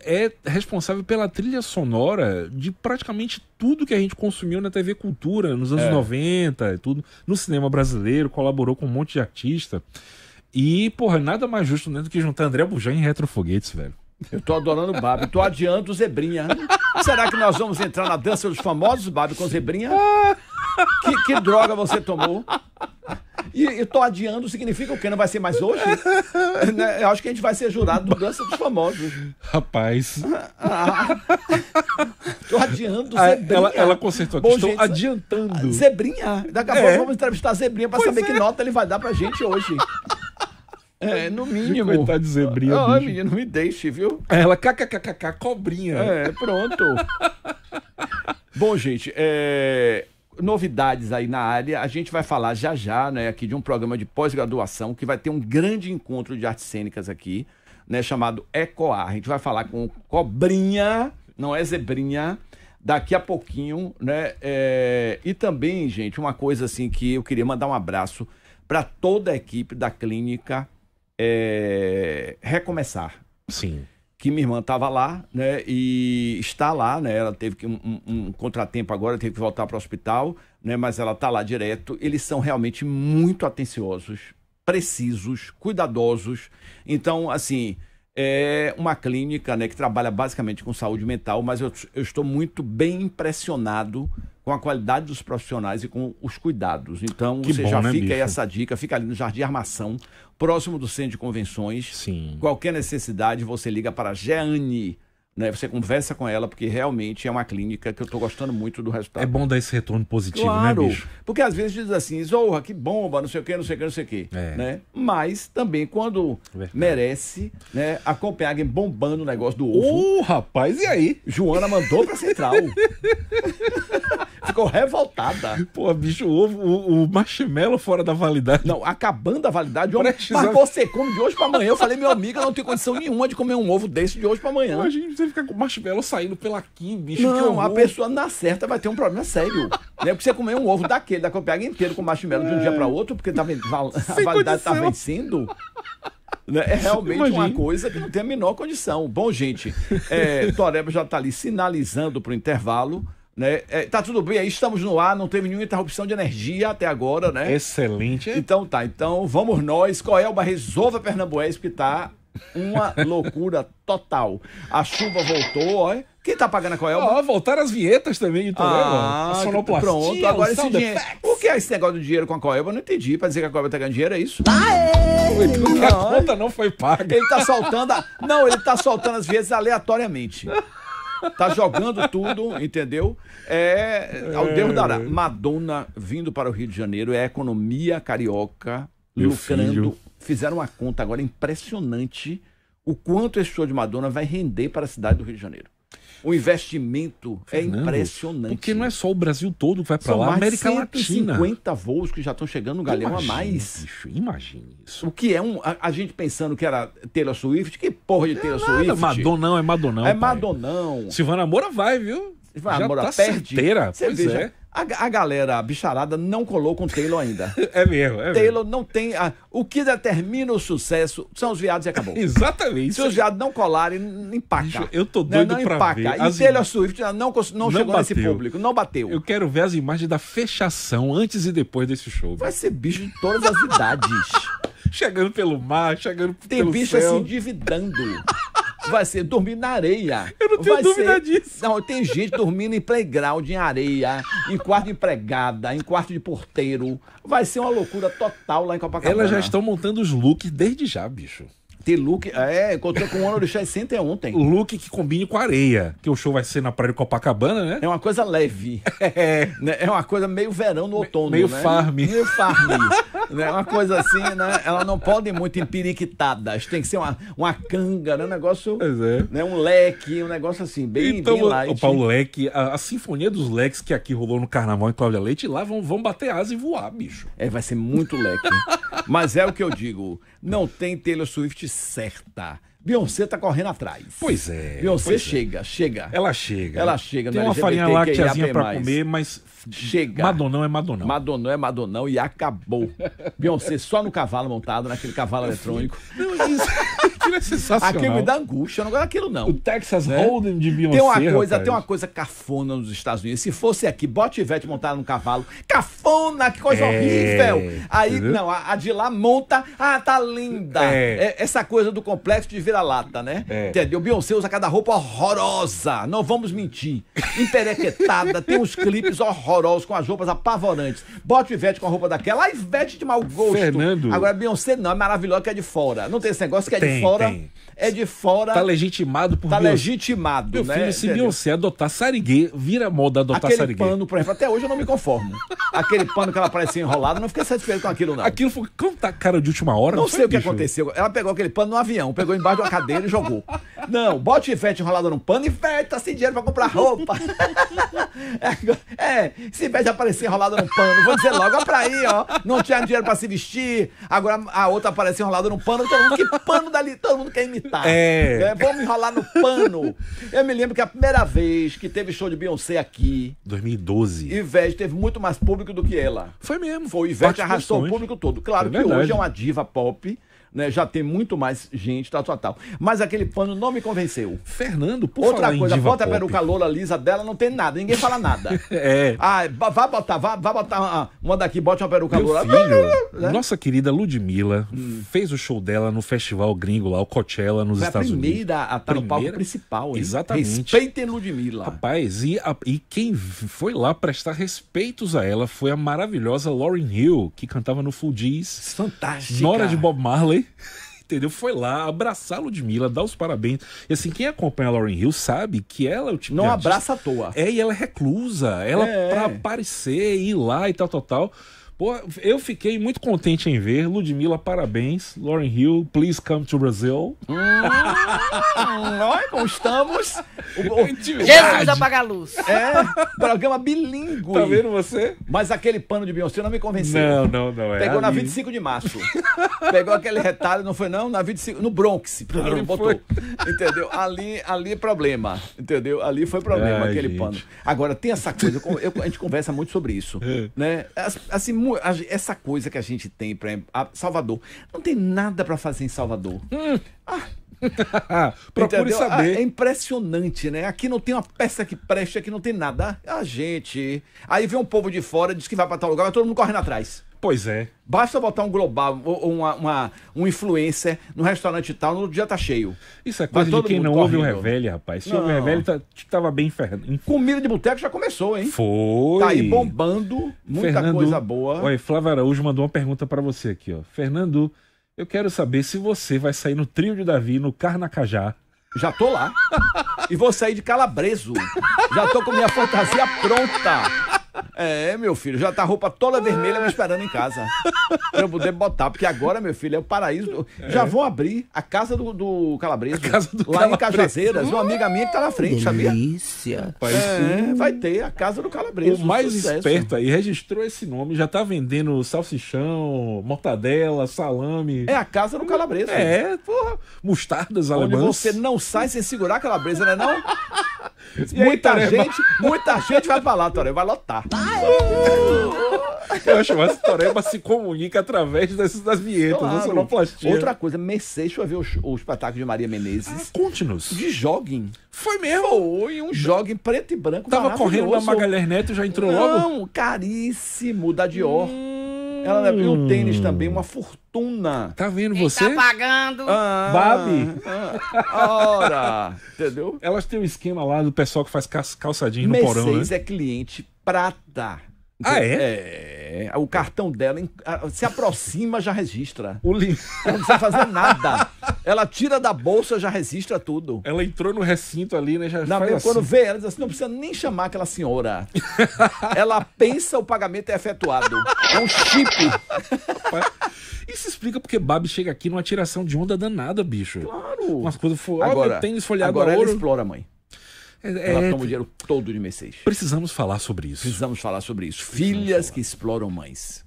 é responsável pela trilha sonora de praticamente tudo que a gente consumiu na TV Cultura nos anos é. 90 e tudo. No cinema brasileiro, colaborou com um monte de artista. E, porra, nada mais justo né, do que juntar André Bujan em Retrofoguetes, velho. Eu tô adorando o Babi, tô adiando o Zebrinha. Será que nós vamos entrar na dança dos famosos, Babi, com Zebrinha? Ah! que, que droga você tomou? E eu tô adiando, significa o quê? Não vai ser mais hoje? né? Eu acho que a gente vai ser jurado do Dança dos Famosos. Rapaz. tô adiando, ah, Zebrinha. Ela, ela consertou aqui, estou adiantando. Zebrinha. Daqui a é. pouco vamos entrevistar Zebrinha pra pois saber é. que nota ele vai dar pra gente hoje. É, no mínimo. Coitado de zebrinha. Ah, menino, me deixe, viu? Ela, kkkk, cobrinha. É, pronto. Bom, gente, é, novidades aí na área. A gente vai falar já já, né, aqui de um programa de pós-graduação que vai ter um grande encontro de artes cênicas aqui, né, chamado Ecoar. A gente vai falar com Cobrinha, não é Zebrinha, daqui a pouquinho, né? É... E também, gente, uma coisa assim que eu queria mandar um abraço para toda a equipe da clínica é... Recomeçar. Sim que minha irmã estava lá, né? E está lá, né? Ela teve que um, um contratempo agora, teve que voltar para o hospital, né? Mas ela está lá direto. Eles são realmente muito atenciosos, precisos, cuidadosos. Então, assim, é uma clínica, né? Que trabalha basicamente com saúde mental, mas eu, eu estou muito bem impressionado com a qualidade dos profissionais e com os cuidados. Então, que você bom, já né, fica bicho? aí essa dica, fica ali no Jardim Armação, próximo do centro de convenções. Sim. Qualquer necessidade, você liga para a Jeane. Né? Você conversa com ela, porque realmente é uma clínica que eu estou gostando muito do resultado. É bom dar esse retorno positivo, né, claro, né, bicho? Porque às vezes diz assim, zorra, que bomba, não sei o que, não sei o que, não sei o que. É. Né? Mas também quando Verdade. merece, né? A Copenhagen bombando o negócio do ovo. Ô, rapaz, e aí? Joana mandou pra central. Ficou revoltada. Pô, bicho, o, ovo, o, o marshmallow fora da validade. Não, acabando a validade. Homem, Precisava... Mas você come de hoje pra amanhã. Eu falei, meu amigo, eu não tenho condição nenhuma de comer um ovo desse de hoje pra amanhã. Imagina você ficar com o marshmallow saindo pela aqui, bicho. Não, a pessoa na certa vai ter um problema sério. Não é porque você comer um ovo daquele, da Copenhague inteiro com marshmallow é. de um dia pra outro, porque tá, val... a validade tá condição. tá vencendo. Né, é realmente uma coisa que não tem a menor condição. Bom, gente, é, Toreba já está ali sinalizando para o intervalo. Né? É, tá tudo bem aí, estamos no ar, não teve nenhuma interrupção de energia até agora, né? Excelente. Então tá, então vamos nós. Coelba é resolva Pernambués que tá uma loucura total. A chuva voltou, Quem tá pagando a Coelba? É ó, oh, voltaram as vinhetas também então, né, Ah, pronto, agora esse dinheiro. Facts. O que é esse negócio do dinheiro com a Coelba? Eu não entendi. Pra dizer que a Coelba tá ganhando dinheiro, é isso? Ah, é! a conta não foi paga. Ele tá soltando. A... Não, ele tá soltando as vinhetas aleatoriamente. tá jogando tudo, entendeu? É, ao é. Deus dará. É. Madonna vindo para o Rio de Janeiro é a economia carioca Meu lucrando. Filho. Fizeram uma conta agora impressionante o quanto esse show de Madonna vai render para a cidade do Rio de Janeiro. O investimento é Fernando, é impressionante. Porque não é só o Brasil todo que vai para lá, mais América 150 Latina. voos que já estão chegando no galeão imagine, a mais. Bicho, imagine isso. O que é um. A, a, gente pensando que era Taylor Swift, que porra de é Taylor é Swift. É Madonão, é Madonão. É pai. Madonão. Silvana Moura vai, viu? Silvana já Moura tá perde. Certeira, Você pois é. A, a, galera bicharada não colou com Taylor ainda. É mesmo, é Taylor mesmo. não tem. A, o que determina o sucesso são os viados e acabou. Exatamente. Se os viados não colarem, empaca. eu tô né, doido né? não pra empaca. ver. E as Taylor im... Swift não, não, não chegou bateu. nesse público, não bateu. Eu quero ver as imagens da fechação antes e depois desse show. Vai ser bicho de todas as idades. Chegando pelo mar, chegando tem pelo Tem bicho se assim, endividando. Vai ser dormir na areia. Eu não tenho vai dúvida ser... disso. Não, tem gente dormindo em playground, em areia, em quarto de empregada, em quarto de porteiro. Vai ser uma loucura total lá em Copacabana. Elas já estão montando os looks desde já, bicho ter look. É, encontrou com o Honor do 60 ontem. Look que combine com a areia. Que o show vai ser na Praia de Copacabana, né? É uma coisa leve. É. Né, é uma coisa meio verão no outono. Meio né? farm. Meio farm. é né, Uma coisa assim, né? Ela não pode muito empiriquitadas. Tem que ser uma, uma canga, né? Um negócio. Pois é. Né? Um leque, um negócio assim, bem, então, bem light. O Paulo Leque, a, a, Sinfonia dos Leques que aqui rolou no carnaval em Cláudia Leite, lá vão, vão bater asa e voar, bicho. É, vai ser muito leque. Mas é o que eu digo. Não tem Taylor Swift certa. Beyoncé tá correndo atrás. Pois é. Beyoncé pois é. chega, é. chega. Ela chega. Ela chega. Tem uma LGBT, farinha lácteazinha é pra comer, mas chega. Madonão é madonão. Madonão é madonão e acabou. Beyoncé só no cavalo montado, naquele cavalo eletrônico. Não, isso... Aquilo é sensacional. Aquilo me dá angústia, eu não gosto daquilo, não. O Texas né? Hold'em de Beyoncé, Tem uma coisa, rapaz. tem uma coisa cafona nos Estados Unidos. Se fosse aqui, bote Ivete montada num cavalo. Cafona, que coisa é, horrível. Aí, entendeu? não, a, a, de lá monta, ah, tá linda. É. É, essa coisa do complexo de vira-lata, né? É. Entendeu? Beyoncé usa cada roupa horrorosa, não vamos mentir. Emperequetada, tem uns clipes horrorosos com as roupas apavorantes. Bote Ivete com a roupa daquela, a Ivete de mau gosto. Fernando. Agora, Beyoncé não, é maravilhosa que é de fora. Não tem esse negócio que é tem. de fora fora. Tem. É de fora. Tá legitimado por Tá legitimado, Meu né? Filho, se Entendeu? Beyoncé adotar sarigue, vira moda adotar Aquele sariguê. pano, por exemplo, até hoje eu não me conformo. Aquele pano que ela parecia enrolada, não fiquei satisfeito com aquilo, não. Aquilo foi como tá cara de última hora. Não, não sei o que bicho. aconteceu. Ela pegou aquele pano no avião, pegou embaixo de uma cadeira e jogou. Não, bote Ivete enrolada num pano e Ivete tá sem dinheiro pra comprar roupa. é, se Ivete aparecer enrolada num pano, vou dizer logo, olha pra aí, ó. Não tinha dinheiro pra se vestir. Agora a outra apareceu enrolada num pano. Então, que pano dali? todo mundo quer imitar. É. é. Vamos enrolar no pano. Eu me lembro que a primeira vez que teve show de Beyoncé aqui. 2012. Ivete teve muito mais público do que ela. Foi mesmo. Foi. Ivete arrastou o público todo. Claro é que hoje é uma diva pop né, já tem muito mais gente, tal, tal, tal. Mas aquele pano não me convenceu. Fernando, por Outra falar coisa, bota a peruca loura lisa dela, não tem nada, ninguém fala nada. é. Ah, vai botar, vai, vai botar uma daqui, bota uma peruca Meu loura. Filho, né? Nossa querida Ludmilla hum. fez o show dela no festival gringo lá, o Coachella, nos Foi Estados Unidos. a primeira Unidos. a estar no palco principal. Hein? Exatamente. Respeitem Ludmilla. Rapaz, e, a, e quem foi lá prestar respeitos a ela foi a maravilhosa Lauren Hill, que cantava no Full Diz. Fantástica. Nora de Bob Marley. entendeu? Foi lá abraçar a Ludmilla, dar os parabéns. E assim, quem acompanha a Lauren Hill sabe que ela é o tipo. Não abraça à toa. É, e ela é reclusa. Ela é. pra aparecer, ir lá e tal, tal, tal. Pô, eu fiquei muito contente em ver. Ludmilla, parabéns. Lauren Hill, please come to Brazil. Hum, como estamos O, o, Jesus apaga a luz. É, programa bilíngue. Tá vendo você? Mas aquele pano de Beyoncé não me convenceu. Não, não, não. É Pegou na 25 de março. Pegou aquele retalho, não foi não? Na 25, no Bronx. Ele botou. Foi. Entendeu? Ali, ali é problema. Entendeu? Ali foi problema Ai, aquele gente. pano. Agora, tem essa coisa, eu, a gente conversa muito sobre isso. É. né? Assim, essa coisa que a gente tem para Salvador. Não tem nada para fazer em Salvador. Hum. Ah, Procure Entendeu? Ah, saber. Ah, é impressionante, né? Aqui não tem uma peça que preste, aqui não tem nada. A ah, gente. Aí vem um povo de fora, diz que vai para tal lugar, mas todo mundo correndo atrás. Pois é. Basta botar um global, uma, uma, um influencer no restaurante tal, no dia tá cheio. Isso é coisa de quem não ouve o Revelli, rapaz. Se ouve o Revelli tá, tava bem ferrando. Comida de boteco já começou, hein? Foi. Tá aí bombando, muita Fernando, coisa boa. Olha, Flávio Araújo mandou uma pergunta para você aqui, ó. Fernando, eu quero saber se você vai sair no trio de Davi, no Carnacajá. Já tô lá. e vou sair de calabreso. Já tô com minha fantasia pronta. É, meu filho, já tá a roupa toda vermelha me esperando em casa. Pra eu poder botar, porque agora, meu filho, é o paraíso. É. Já vão abrir a casa do, do Calabreso. Casa do lá Calabreso. em Cajazeiras, uma amiga minha que tá na frente, Delícia. sabia? Delícia. É, vai ter a casa do Calabreso. O mais sucesso. esperto aí registrou esse nome, já tá vendendo salsichão, mortadela, salame. É a casa do Calabreso. É, porra. Mostardas alemãs. Onde você não sai sem segurar a calabresa, né não? muita gente, muita gente vai falar, Toreba vai lotar. Eu acho mais que Toreba se comunica através das, das vinhetas, claro. da sonoplastia. Outra coisa, Mercedes foi ver o, o espetáculo de Maria Menezes. Ah, Conte-nos. De jogging. Foi mesmo? Foi um jogging preto e branco Tava correndo na Magalhães Neto e já entrou Não, logo? Não, caríssimo, da Dior. Hum. Ela levou um tênis também, uma fortuna fortuna. Tá vendo Quem tá você? Tá pagando. Ah, Babi. Ah, ora, entendeu? Elas têm um esquema lá do pessoal que faz calçadinho no Mercedes porão, né? é cliente prata. ah, é? É. É, o cartão dela se aproxima, já registra. O link. Ela não precisa fazer nada. Ela tira da bolsa, já registra tudo. Ela entrou no recinto ali, né? Já Na faz assim. Quando vê, ela diz assim: não precisa nem chamar aquela senhora. ela pensa, o pagamento é efetuado. É um chip. Isso explica porque Babi chega aqui numa tiração de onda danada, bicho. Claro. Umas coisas folhadas. Ah, agora, tem esfolhado agora ela ouro. explora, mãe. É, Ela é, toma o dinheiro todo de Mercedes. Precisamos falar sobre isso. Precisamos falar sobre isso. Precisamos Filhas falar. que exploram mães.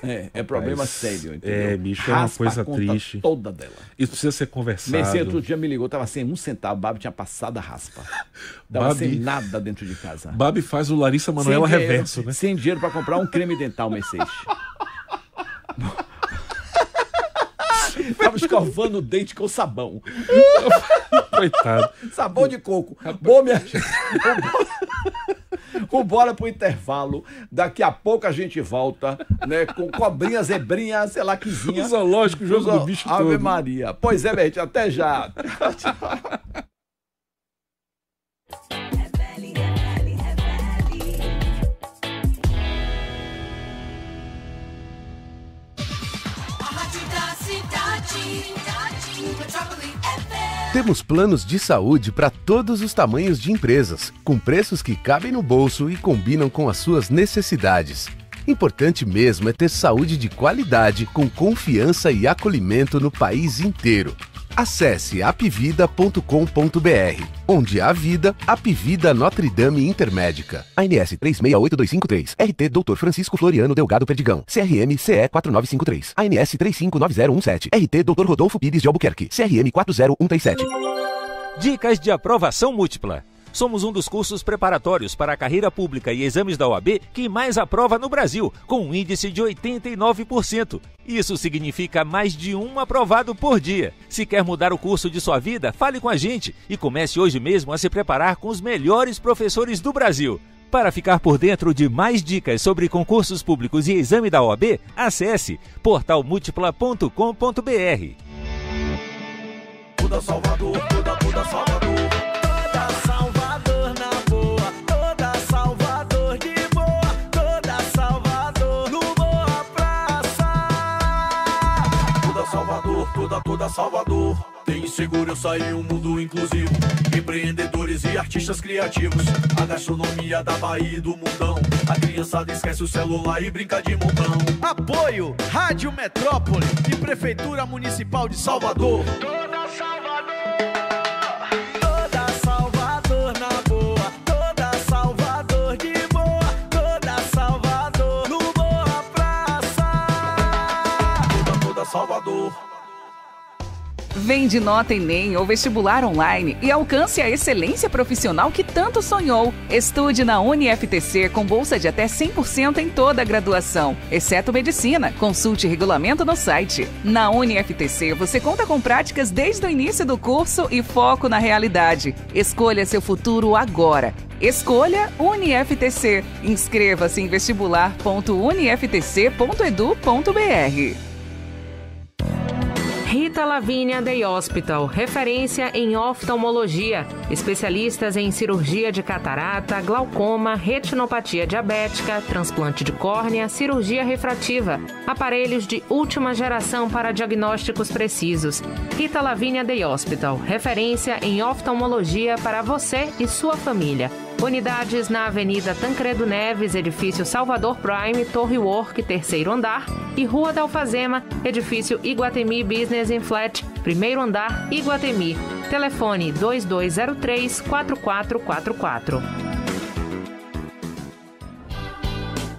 É, é problema Mas, sério, é, entendeu? É, bicho, é uma Raspa coisa triste. toda dela. Isso precisa ser conversado. Mercedes outro dia me ligou, tava sem um centavo, Babi tinha passado a raspa. Tava Babi, sem nada dentro de casa. Babi faz o Larissa Manoela reverso, né? Sem dinheiro para comprar um creme dental, Mercedes. escovando o dente com sabão. Coitado. Sabão de coco. Bom, minha... gente. Vambora pro intervalo. Daqui a pouco a gente volta, né? Com cobrinha, zebrinha, sei lá, quizinha. O zoológico, o jogo zo... do bicho Ave todo. Ave Maria. Pois é, gente, até já. Tchau. Temos planos de saúde para todos os tamanhos de empresas, com preços que cabem no bolso e combinam com as suas necessidades. Importante mesmo é ter saúde de qualidade, com confiança e acolhimento no país inteiro. Acesse apvida.com.br, onde a vida, apivida Notre Dame Intermédica. ANS 368253, RT Dr. Francisco Floriano Delgado Perdigão, CRM CE 4953, ANS 359017, RT Dr. Rodolfo Pires de Albuquerque, CRM 40137. Dicas de aprovação múltipla. Somos um dos cursos preparatórios para a carreira pública e exames da OAB que mais aprova no Brasil, com um índice de 89%. Isso significa mais de um aprovado por dia. Se quer mudar o curso de sua vida, fale com a gente e comece hoje mesmo a se preparar com os melhores professores do Brasil. Para ficar por dentro de mais dicas sobre concursos públicos e exame da OAB, acesse portalmúltipla.com.br. Salvador, muda, muda Salvador. eu saí um mundo inclusivo. Empreendedores e artistas criativos. A gastronomia da Bahia e do mundão. A criançada esquece o celular e brinca de montão. Apoio Rádio Metrópole e Prefeitura Municipal de Salvador. Toda Salvador. Salvador. Vende nota Enem ou vestibular online e alcance a excelência profissional que tanto sonhou. Estude na UniFTC com bolsa de até 100% em toda a graduação, exceto medicina. Consulte regulamento no site. Na UniFTC você conta com práticas desde o início do curso e foco na realidade. Escolha seu futuro agora. Escolha UniFTC. Inscreva-se em vestibular.uniftc.edu.br. Rita Lavínia Day Hospital, referência em oftalmologia, especialistas em cirurgia de catarata, glaucoma, retinopatia diabética, transplante de córnea, cirurgia refrativa, aparelhos de última geração para diagnósticos precisos. Rita Lavínia Day Hospital, referência em oftalmologia para você e sua família. Unidades na Avenida Tancredo Neves, edifício Salvador Prime, Torre Work, terceiro andar, e Rua da Alfazema, edifício Iguatemi Business in Flat, primeiro andar, Iguatemi. Telefone 2203 4444.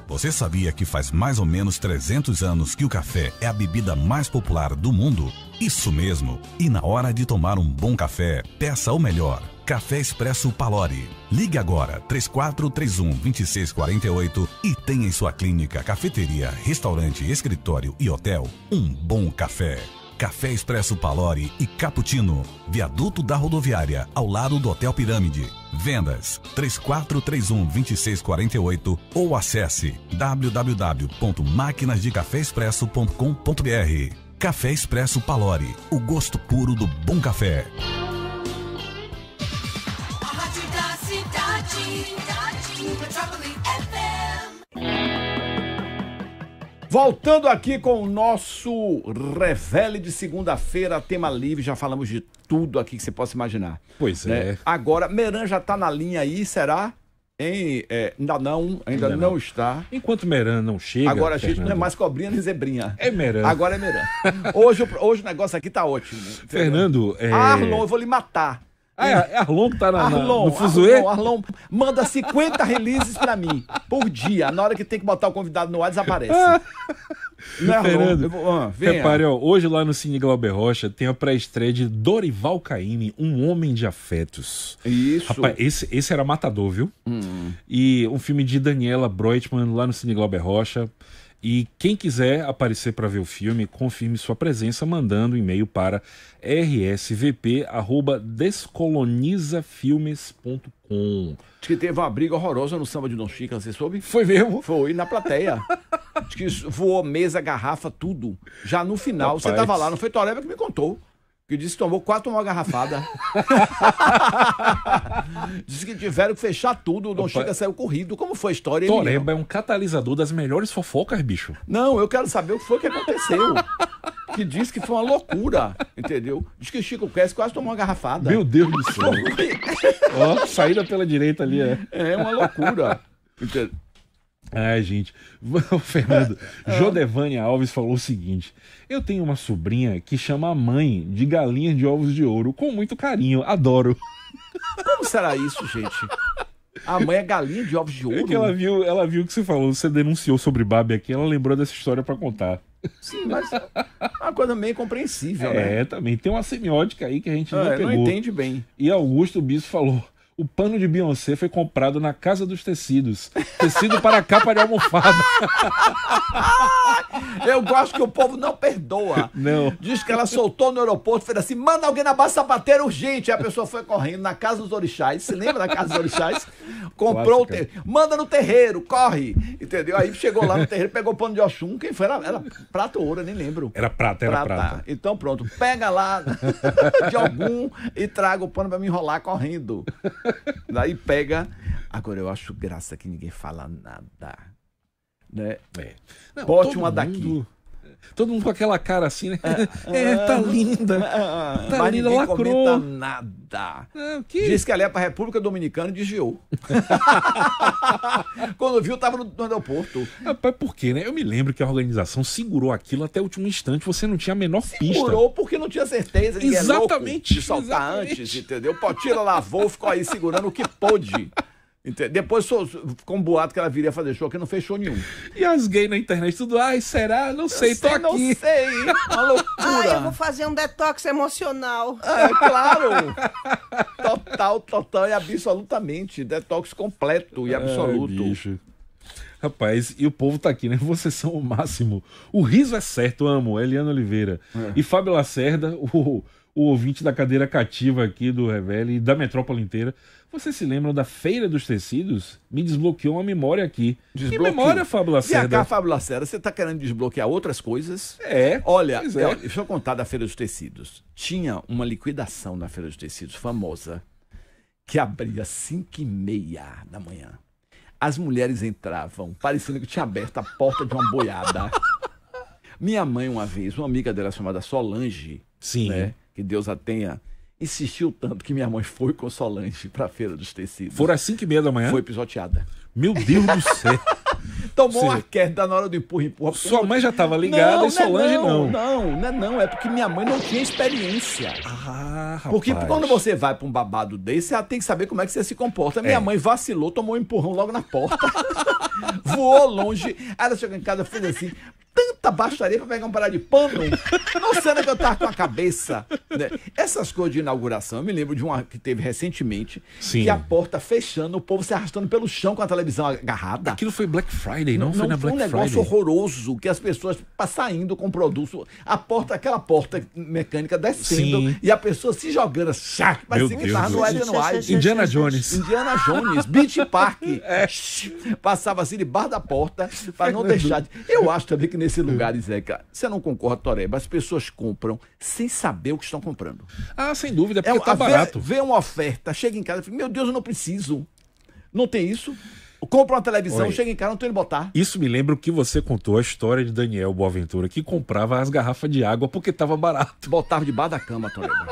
Você sabia que faz mais ou menos 300 anos que o café é a bebida mais popular do mundo? Isso mesmo! E na hora de tomar um bom café, peça o melhor: Café Expresso Palori. Ligue agora 3431 2648 e tenha em sua clínica, cafeteria, restaurante, escritório e hotel um bom café. Café Expresso Palori e Cappuccino, viaduto da rodoviária, ao lado do Hotel Pirâmide. Vendas 3431 2648 ou acesse www.maquinasdecaféexpresso.com.br. Café Expresso Palori, o gosto puro do bom café. Voltando aqui com o nosso Revele de segunda-feira, tema livre, já falamos de tudo aqui que você possa imaginar. Pois né? é. Agora, Meran já está na linha aí, será? Em, é, ainda não, ainda, ainda não. não. está. Enquanto Meran não chega. Agora a gente não é mais cobrinha nem zebrinha. É Meran. Agora é Meran. hoje, hoje o negócio aqui tá ótimo. Né? Fernando. É... Arlon, eu vou lhe matar. Ah, é, é, Arlon que tá na, Arlon, na, no fuzuê? Arlon, Arlon, manda 50 releases pra mim por dia. Na hora que tem que botar o convidado no ar, desaparece. Não é Fernando, eu, ó, repare, ó, hoje lá no Cine Glauber Rocha tem a pré-estreia de Dorival Caymmi, Um Homem de Afetos. Isso. Rapaz, esse, esse era matador, viu? Hum. E um filme de Daniela Breutmann lá no Cine Glauber Rocha. E quem quiser aparecer para ver o filme, confirme sua presença mandando um e-mail para rsvp@descolonizafilmes.com. Acho que teve uma briga horrorosa no samba de Don Chica, você soube? Foi mesmo? Foi na plateia. que voou mesa, garrafa, tudo. Já no final, Rapaz. você tava lá, não foi Toreba que me contou que disse que tomou quatro uma garrafada. disse que tiveram que fechar tudo, o Dom Chica saiu corrido. Como foi a história? Toreba é um catalisador das melhores fofocas, bicho. Não, eu quero saber o que foi que aconteceu. que disse que foi uma loucura, entendeu? Diz que Chico Cresce quase tomou uma garrafada. Meu Deus do céu. Ó, saída pela direita ali, é. É uma loucura. Entendeu? Ai, gente. O Fernando, é. Jodevânia Alves falou o seguinte: Eu tenho uma sobrinha que chama a mãe de galinha de ovos de ouro com muito carinho, adoro. Como será isso, gente? A mãe é galinha de ovos de ouro? É que ela viu, ela viu que você falou, você denunciou sobre Babi aqui, ela lembrou dessa história para contar. Sim, mas é uma coisa meio compreensível, é, né? É, também tem uma semiótica aí que a gente não, é, não entende bem. E Augusto Bis falou: o pano de Beyoncé foi comprado na Casa dos Tecidos. Tecido para capa de almofada. Eu gosto que o povo não perdoa. Não. Diz que ela soltou no aeroporto, fez assim: manda alguém na barra sapateira urgente. Aí a pessoa foi correndo na Casa dos Orixás. Se lembra da Casa dos Orixás? Comprou o terreiro. Manda no terreiro, corre. Entendeu? Aí chegou lá no terreiro, pegou o pano de Oxum. Quem foi? Era, era prata ou ouro, nem lembro. Era prata, era prata. prata. Então pronto, pega lá de algum e traga o pano para me enrolar correndo. Daí pega. Agora, eu acho graça que ninguém fala nada. Né? É. Não, Bote uma mundo... daqui. Todo mundo com aquela cara assim, né? É, é tá ah. linda. Ah, ah, tá Mas linda, ninguém Não comenta nada. É, que... Diz que ali é pra República Dominicana e desviou. Quando viu, tava no, no aeroporto. Rapaz, por quê, né? Eu me lembro que a organização segurou aquilo até o último instante, você não tinha a menor segurou pista. Segurou porque não tinha certeza. Exatamente. É louco de soltar exatamente. antes, entendeu? Potira lavou, ficou aí segurando o que pôde. Depois ficou um boato que ela viria fazer show, que não fez show nenhum. E as gays na internet, tudo, ai, será? Não sei, eu sei tô não aqui. Não sei, uma loucura. Ai, ah, eu vou fazer um detox emocional. Ah, é, claro. total, total e absolutamente. Detox completo e absoluto. Ai, Rapaz, e o povo tá aqui, né? Vocês são o máximo. O riso é certo, amo. Eliana Oliveira. É. E Fábio Lacerda, o, o ouvinte da cadeira cativa aqui do Revele e da metrópole inteira. Vocês se lembram da Feira dos Tecidos? Me desbloqueou uma memória aqui. Desbloqueou. Que memória, Fábio Lacerda? Vem cá, Fábio Lacerda, você está querendo desbloquear outras coisas? É. Olha, é. Eu, deixa eu contar da Feira dos Tecidos. Tinha uma liquidação na Feira dos Tecidos famosa que abria às 5 e meia da manhã. As mulheres entravam, parecendo que tinha aberto a porta de uma boiada. Minha mãe, uma vez, uma amiga dela chamada Solange, Sim. Né, que Deus a tenha, insistiu tanto que minha mãe foi com Solange para a Feira dos Tecidos. Foram às 5 e meia da manhã? Foi pisoteada. Meu Deus do céu! Tomou seja, uma queda na hora do empurra, empurra. Sua mãe já estava ligada não, e é Solange não. Não, não é não. É porque minha mãe não tinha experiência. Ah, rapaz. Porque quando você vai para um babado desse, ela tem que saber como é que você se comporta. Minha é. mãe vacilou, tomou um empurrão logo na porta. voou longe. ela chegou em casa e fez assim: tanta baixaria pra pegar um parado de pano. Não sei é que eu tava com a cabeça. Né? Essas coisas de inauguração, eu me lembro de uma que teve recentemente, Sim. que a porta fechando, o povo se arrastando pelo chão com a televisão agarrada. Aquilo foi Black Friday, não, não foi na foi Black Friday. um negócio Friday. horroroso, que as pessoas tá saindo com o produto, a porta, aquela porta mecânica descendo Sim. e a pessoa se jogando, chac, mas Deus no Indiana Jones. Indiana Jones, Beach Park. É. Passava assim debaixo da porta para não deixar de... Eu acho também que nesse esse é. lugar, Zeca, você não concorda, Toreba? As pessoas compram sem saber o que estão comprando. Ah, sem dúvida, é porque é, tá barato. Vê, vê uma oferta, chega em casa e fala, meu Deus, eu não preciso. Não tem isso? Compra uma televisão, Oi. chega em casa, não tem onde botar. Isso me lembra o que você contou, a história de Daniel Boaventura, que comprava as garrafas de água porque estava barato. Botava debaixo da cama, Toreba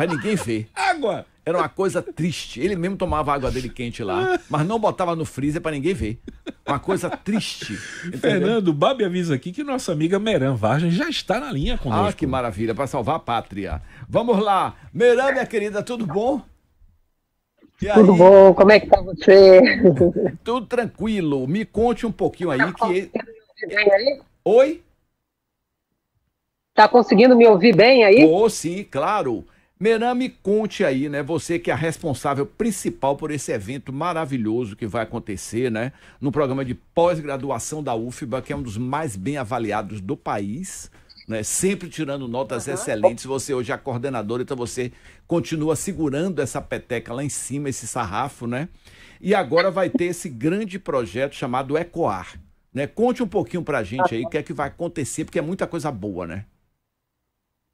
pra ninguém ver. Água! Era uma coisa triste. Ele mesmo tomava água dele quente lá, mas não botava no freezer para ninguém ver. Uma coisa triste. Entendeu? Fernando, o Babi avisa aqui que nossa amiga Meran Vargas já está na linha com Ah, que maravilha, para salvar a pátria. Vamos lá. Meran, minha querida, tudo bom? Tudo bom, como é que tá você? Tudo tranquilo. Me conte um pouquinho aí tá que. Aí? Oi? Tá conseguindo me ouvir bem aí? Oh, sim, claro me conte aí, né? Você que é a responsável principal por esse evento maravilhoso que vai acontecer, né? No programa de pós-graduação da UFBA, que é um dos mais bem avaliados do país, né? Sempre tirando notas uhum. excelentes. Você hoje é a coordenadora, então você continua segurando essa peteca lá em cima, esse sarrafo, né? E agora vai ter esse grande projeto chamado Ecoar, né? Conte um pouquinho pra gente aí o que é que vai acontecer, porque é muita coisa boa, né?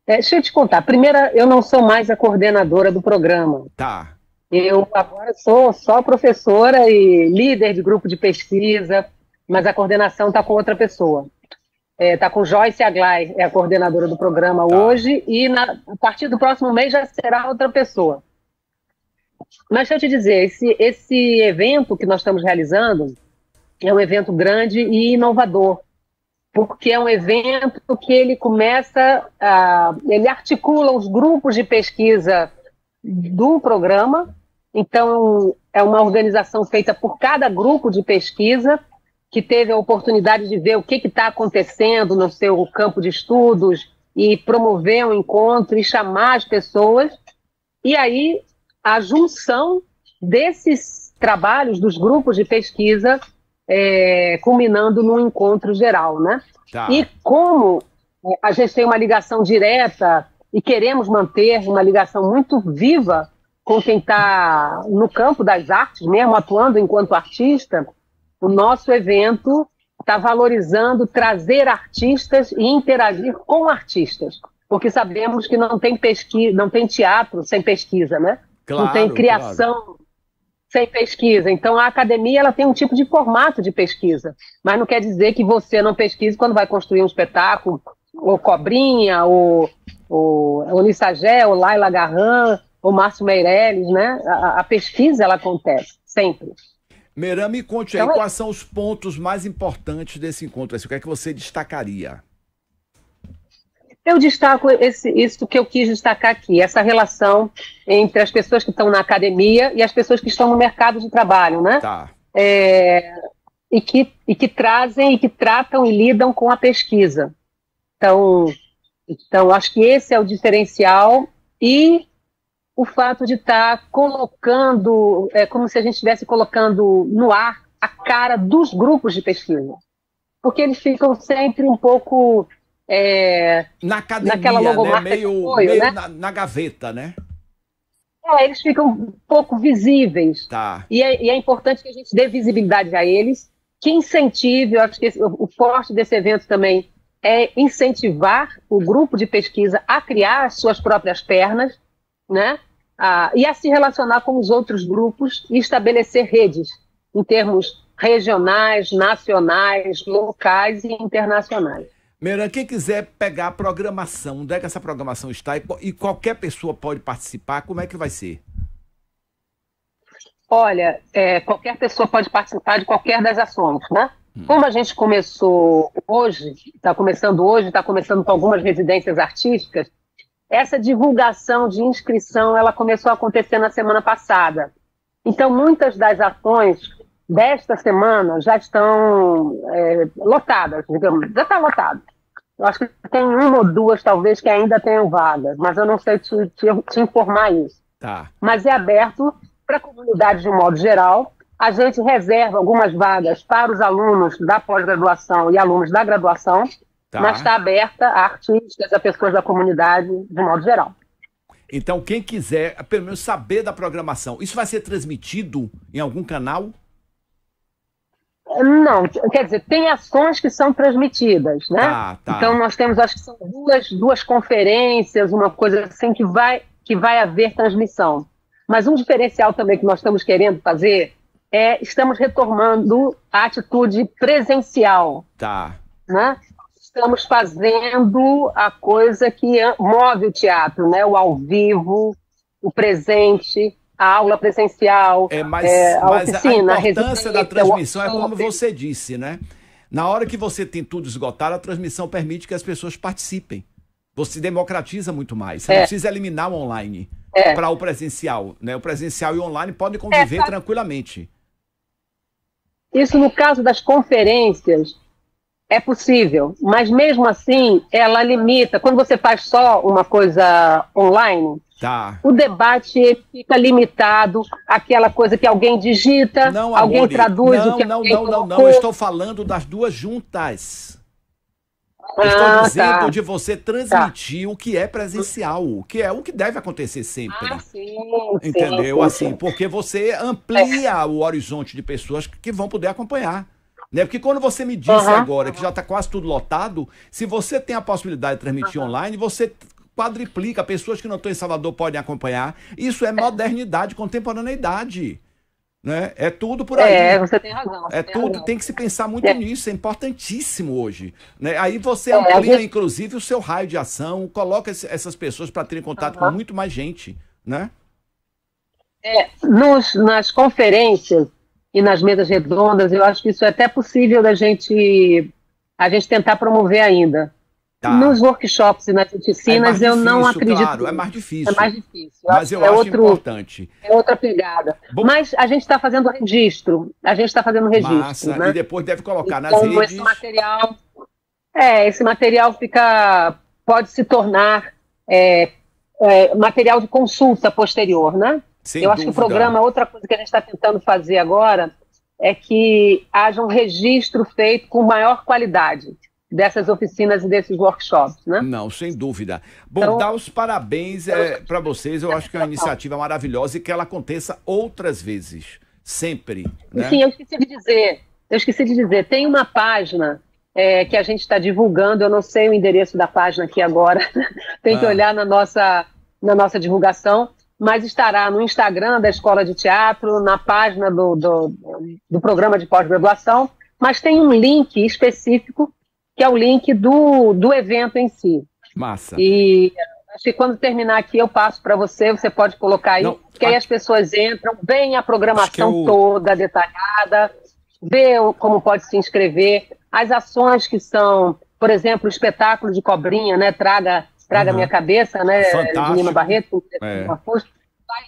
É, deixa eu te contar. Primeira, eu não sou mais a coordenadora do programa. Tá. Eu agora sou só professora e líder de grupo de pesquisa, mas a coordenação está com outra pessoa. Está é, tá com Joyce Aglai, é a coordenadora do programa tá. hoje, e na, a partir do próximo mês já será outra pessoa. Mas deixa eu te dizer, esse, esse evento que nós estamos realizando é um evento grande e inovador porque é um evento que ele começa, a, ele articula os grupos de pesquisa do programa, então é uma organização feita por cada grupo de pesquisa que teve a oportunidade de ver o que está acontecendo no seu campo de estudos e promover um encontro e chamar as pessoas. E aí a junção desses trabalhos dos grupos de pesquisa é, culminando num encontro geral, né? Tá. E como é, a gente tem uma ligação direta e queremos manter uma ligação muito viva com quem está no campo das artes mesmo, atuando enquanto artista, o nosso evento está valorizando trazer artistas e interagir com artistas, porque sabemos que não tem pesquisa, não tem teatro sem pesquisa, né? Claro, não tem criação claro sem pesquisa. Então, a academia ela tem um tipo de formato de pesquisa, mas não quer dizer que você não pesquise quando vai construir um espetáculo, ou Cobrinha, ou, o Unissagé, ou Laila Garran, ou Márcio Meirelles, né? A, a pesquisa ela acontece sempre. Meira, me conte então, aí é quais são os pontos mais importantes desse encontro. O que é que você destacaria? Eu destaco esse, isso que eu quis destacar aqui, essa relação entre as pessoas que estão na academia e as pessoas que estão no mercado de trabalho, né? Tá. É, e, que, e que trazem e que tratam e lidam com a pesquisa. Então, então acho que esse é o diferencial e o fato de estar tá colocando, é como se a gente estivesse colocando no ar a cara dos grupos de pesquisa, porque eles ficam sempre um pouco é, na academia, naquela né? logomarca né? meio, meio né? na, na, gaveta, né? É, eles ficam pouco visíveis. Tá. E é, e é, importante que a gente dê visibilidade a eles, que incentive, eu acho que esse, o forte desse evento também é incentivar o grupo de pesquisa a criar suas próprias pernas, né? e a se relacionar com os outros grupos e estabelecer redes em termos regionais, nacionais, locais e internacionais. Meran, quem quiser pegar a programação, onde é que essa programação está e, e qualquer pessoa pode participar, como é que vai ser? Olha, é, qualquer pessoa pode participar de qualquer das ações, né? Hum. Como a gente começou hoje, está começando hoje, está começando com algumas residências artísticas, essa divulgação de inscrição ela começou a acontecer na semana passada. Então, muitas das ações desta semana já estão é, lotadas, digamos, já está lotado. Eu acho que tem uma ou duas, talvez, que ainda tenham vagas, mas eu não sei te, te, te informar isso. Tá. Mas é aberto para a comunidade de um modo geral. A gente reserva algumas vagas para os alunos da pós-graduação e alunos da graduação, tá. mas está aberta a artistas, a pessoas da comunidade, de um modo geral. Então, quem quiser, pelo menos, saber da programação, isso vai ser transmitido em algum canal? Não, quer dizer, tem ações que são transmitidas, né? Ah, tá. Então nós temos, acho que são duas, duas conferências, uma coisa assim que vai, que vai haver transmissão. Mas um diferencial também que nós estamos querendo fazer é estamos retomando a atitude presencial. Tá. Né? Estamos fazendo a coisa que é, move o teatro, né? O ao vivo, o presente, a aula presencial, é, mas, é, a mas oficina, a importância a da transmissão é como você disse, né? Na hora que você tem tudo esgotado, a transmissão permite que as pessoas participem. Você democratiza muito mais. Você é. não precisa eliminar o online é. para o presencial. Né? O presencial e o online podem é, conviver é, tá... tranquilamente. Isso no caso das conferências é possível, mas mesmo assim ela limita. Quando você faz só uma coisa online, Tá. O debate fica limitado àquela coisa que alguém digita, não, alguém traduz não, o que Não, não, não, não, eu estou falando das duas juntas. Ah, estou dizendo tá. de você transmitir tá. o que é presencial, o que é o que deve acontecer sempre. Ah, sim, Entendeu? Sim, assim, sim. porque você amplia é. o horizonte de pessoas que vão poder acompanhar. Né? Porque quando você me disse uhum, agora que já está quase tudo lotado, se você tem a possibilidade de transmitir uhum. online, você quadriplica. Pessoas que não estão em Salvador podem acompanhar. Isso é modernidade, contemporaneidade. Né? É tudo por aí. É, você tem razão. Você é tem tudo, razão. tem que se pensar muito é. nisso, é importantíssimo hoje. Né? Aí você é, amplia, gente... inclusive, o seu raio de ação, coloca esse, essas pessoas para terem contato uhum. com muito mais gente. Né? É, nos, nas conferências e nas mesas redondas, eu acho que isso é até possível da gente a gente tentar promover ainda. Tá. Nos workshops e nas é oficinas, é eu não acredito. Claro, é mais difícil. É mais difícil. Mas eu é acho outro, importante. É outra pegada. Bom, Mas a gente está fazendo registro. A gente está fazendo registro. Massa, né? E depois deve colocar então, nas redes. Esse material, é, esse material fica, pode se tornar é, é, material de consulta posterior, né? Sem eu dúvida. acho que o programa, outra coisa que a gente está tentando fazer agora é que haja um registro feito com maior qualidade dessas oficinas e desses workshops, né? Não, sem dúvida. Bom, então, dar os parabéns é, para vocês. Eu acho que é uma iniciativa maravilhosa e que ela aconteça outras vezes, sempre. Né? Sim, eu esqueci de dizer. Eu esqueci de dizer. Tem uma página é, que a gente está divulgando. Eu não sei o endereço da página aqui agora. Tem que ah. olhar na nossa na nossa divulgação. Mas estará no Instagram da Escola de Teatro, na página do, do, do programa de pós-graduação, mas tem um link específico que é o link do, do evento em si. Massa. E acho que quando terminar aqui eu passo para você, você pode colocar aí, Não, que a... aí as pessoas entram, bem a programação eu... toda detalhada, vê como pode se inscrever, as ações que são, por exemplo, o espetáculo de cobrinha, né? Traga, traga uhum. minha cabeça, né? Lima Barreto, é. vai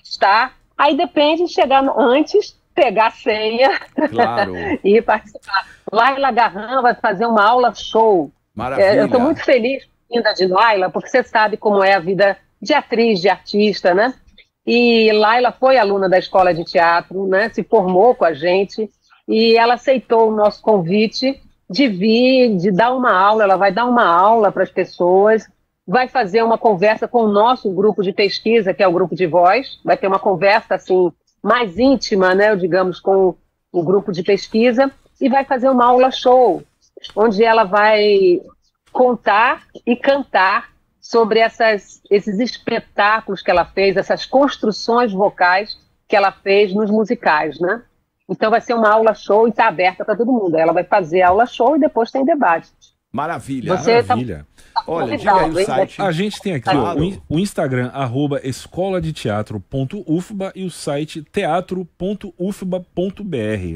estar. Aí depende de chegar antes pegar a senha claro. e participar. Laila Garran vai fazer uma aula show. É, Maravilha. eu estou muito feliz ainda de Laila, porque você sabe como é a vida de atriz, de artista, né? E Laila foi aluna da escola de teatro, né? Se formou com a gente e ela aceitou o nosso convite de vir, de dar uma aula. Ela vai dar uma aula para as pessoas, vai fazer uma conversa com o nosso grupo de pesquisa, que é o grupo de voz. Vai ter uma conversa assim mais íntima, né, digamos, com o grupo de pesquisa, e vai fazer uma aula show, onde ela vai contar e cantar sobre essas, esses espetáculos que ela fez, essas construções vocais que ela fez nos musicais, né? Então vai ser uma aula show e está aberta para todo mundo. Ela vai fazer aula show e depois tem debate. Maravilha, Você tá maravilha. Tá... Olha, diga aí o site. Né? A gente tem aqui ó, o, Instagram, arroba escola de teatro.ufba e o site teatro.ufba.br,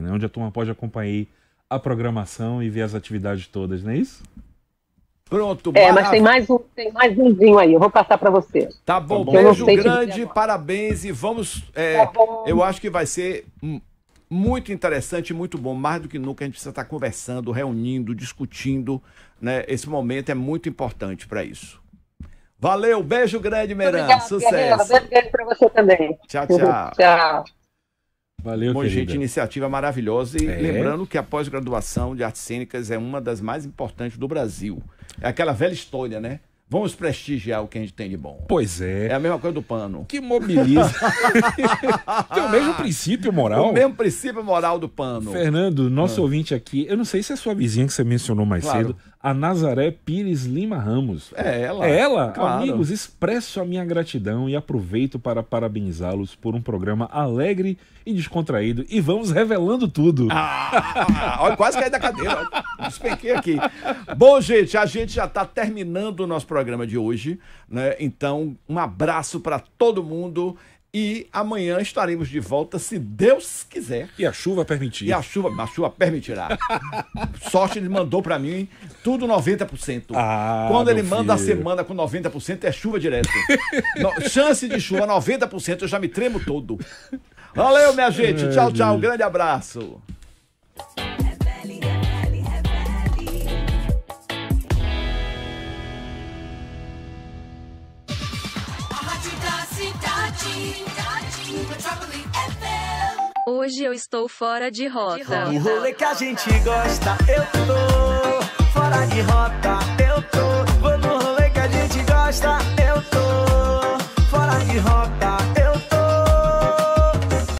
né, onde a turma pode acompanhar a programação e ver as atividades todas, não é isso? Pronto, É, mas tem mais um, tem mais umzinho aí, eu vou passar para você. Tá bom, tá bom. beijo grande, parabéns e vamos. É, tá eu acho que vai ser muito interessante, muito bom. Mais do que nunca, a gente precisa estar conversando, reunindo, discutindo. Né? Esse momento é muito importante para isso. Valeu, beijo grande, Meran. Sucesso. Beijo grande para você também. Tchau, tchau. tchau. Valeu, Bom, gente, iniciativa maravilhosa. E é. lembrando que a pós-graduação de artes cênicas é uma das mais importantes do Brasil. É aquela velha história, né? Vamos prestigiar o que a gente tem de bom. Pois é. É a mesma coisa do pano. Que mobiliza. tem o mesmo princípio moral. O mesmo princípio moral do pano. Fernando, nosso ah. ouvinte aqui, eu não sei se é sua vizinha que você mencionou mais claro. cedo, a Nazaré Pires Lima Ramos. É ela. É ela. Claro. Amigos, expresso a minha gratidão e aproveito para parabenizá-los por um programa alegre e descontraído. E vamos revelando tudo. Ah, olha, quase caí da cadeira. Despequei aqui. Bom, gente, a gente já está terminando o nosso programa de hoje. Né? Então, um abraço para todo mundo. E amanhã estaremos de volta, se Deus quiser. E a chuva permitir. E a chuva, a chuva permitirá. Sorte ele mandou para mim tudo 90%. Ah, Quando ele filho. manda a semana com 90%, é chuva direto. no, chance de chuva 90%, eu já me tremo todo. Valeu, minha gente. Tchau, tchau. Um grande abraço. Hoje eu estou fora de rota. O rolê que a gente gosta, eu tô fora de rota, eu tô. Vou no rolê que a gente gosta, eu tô fora de rota.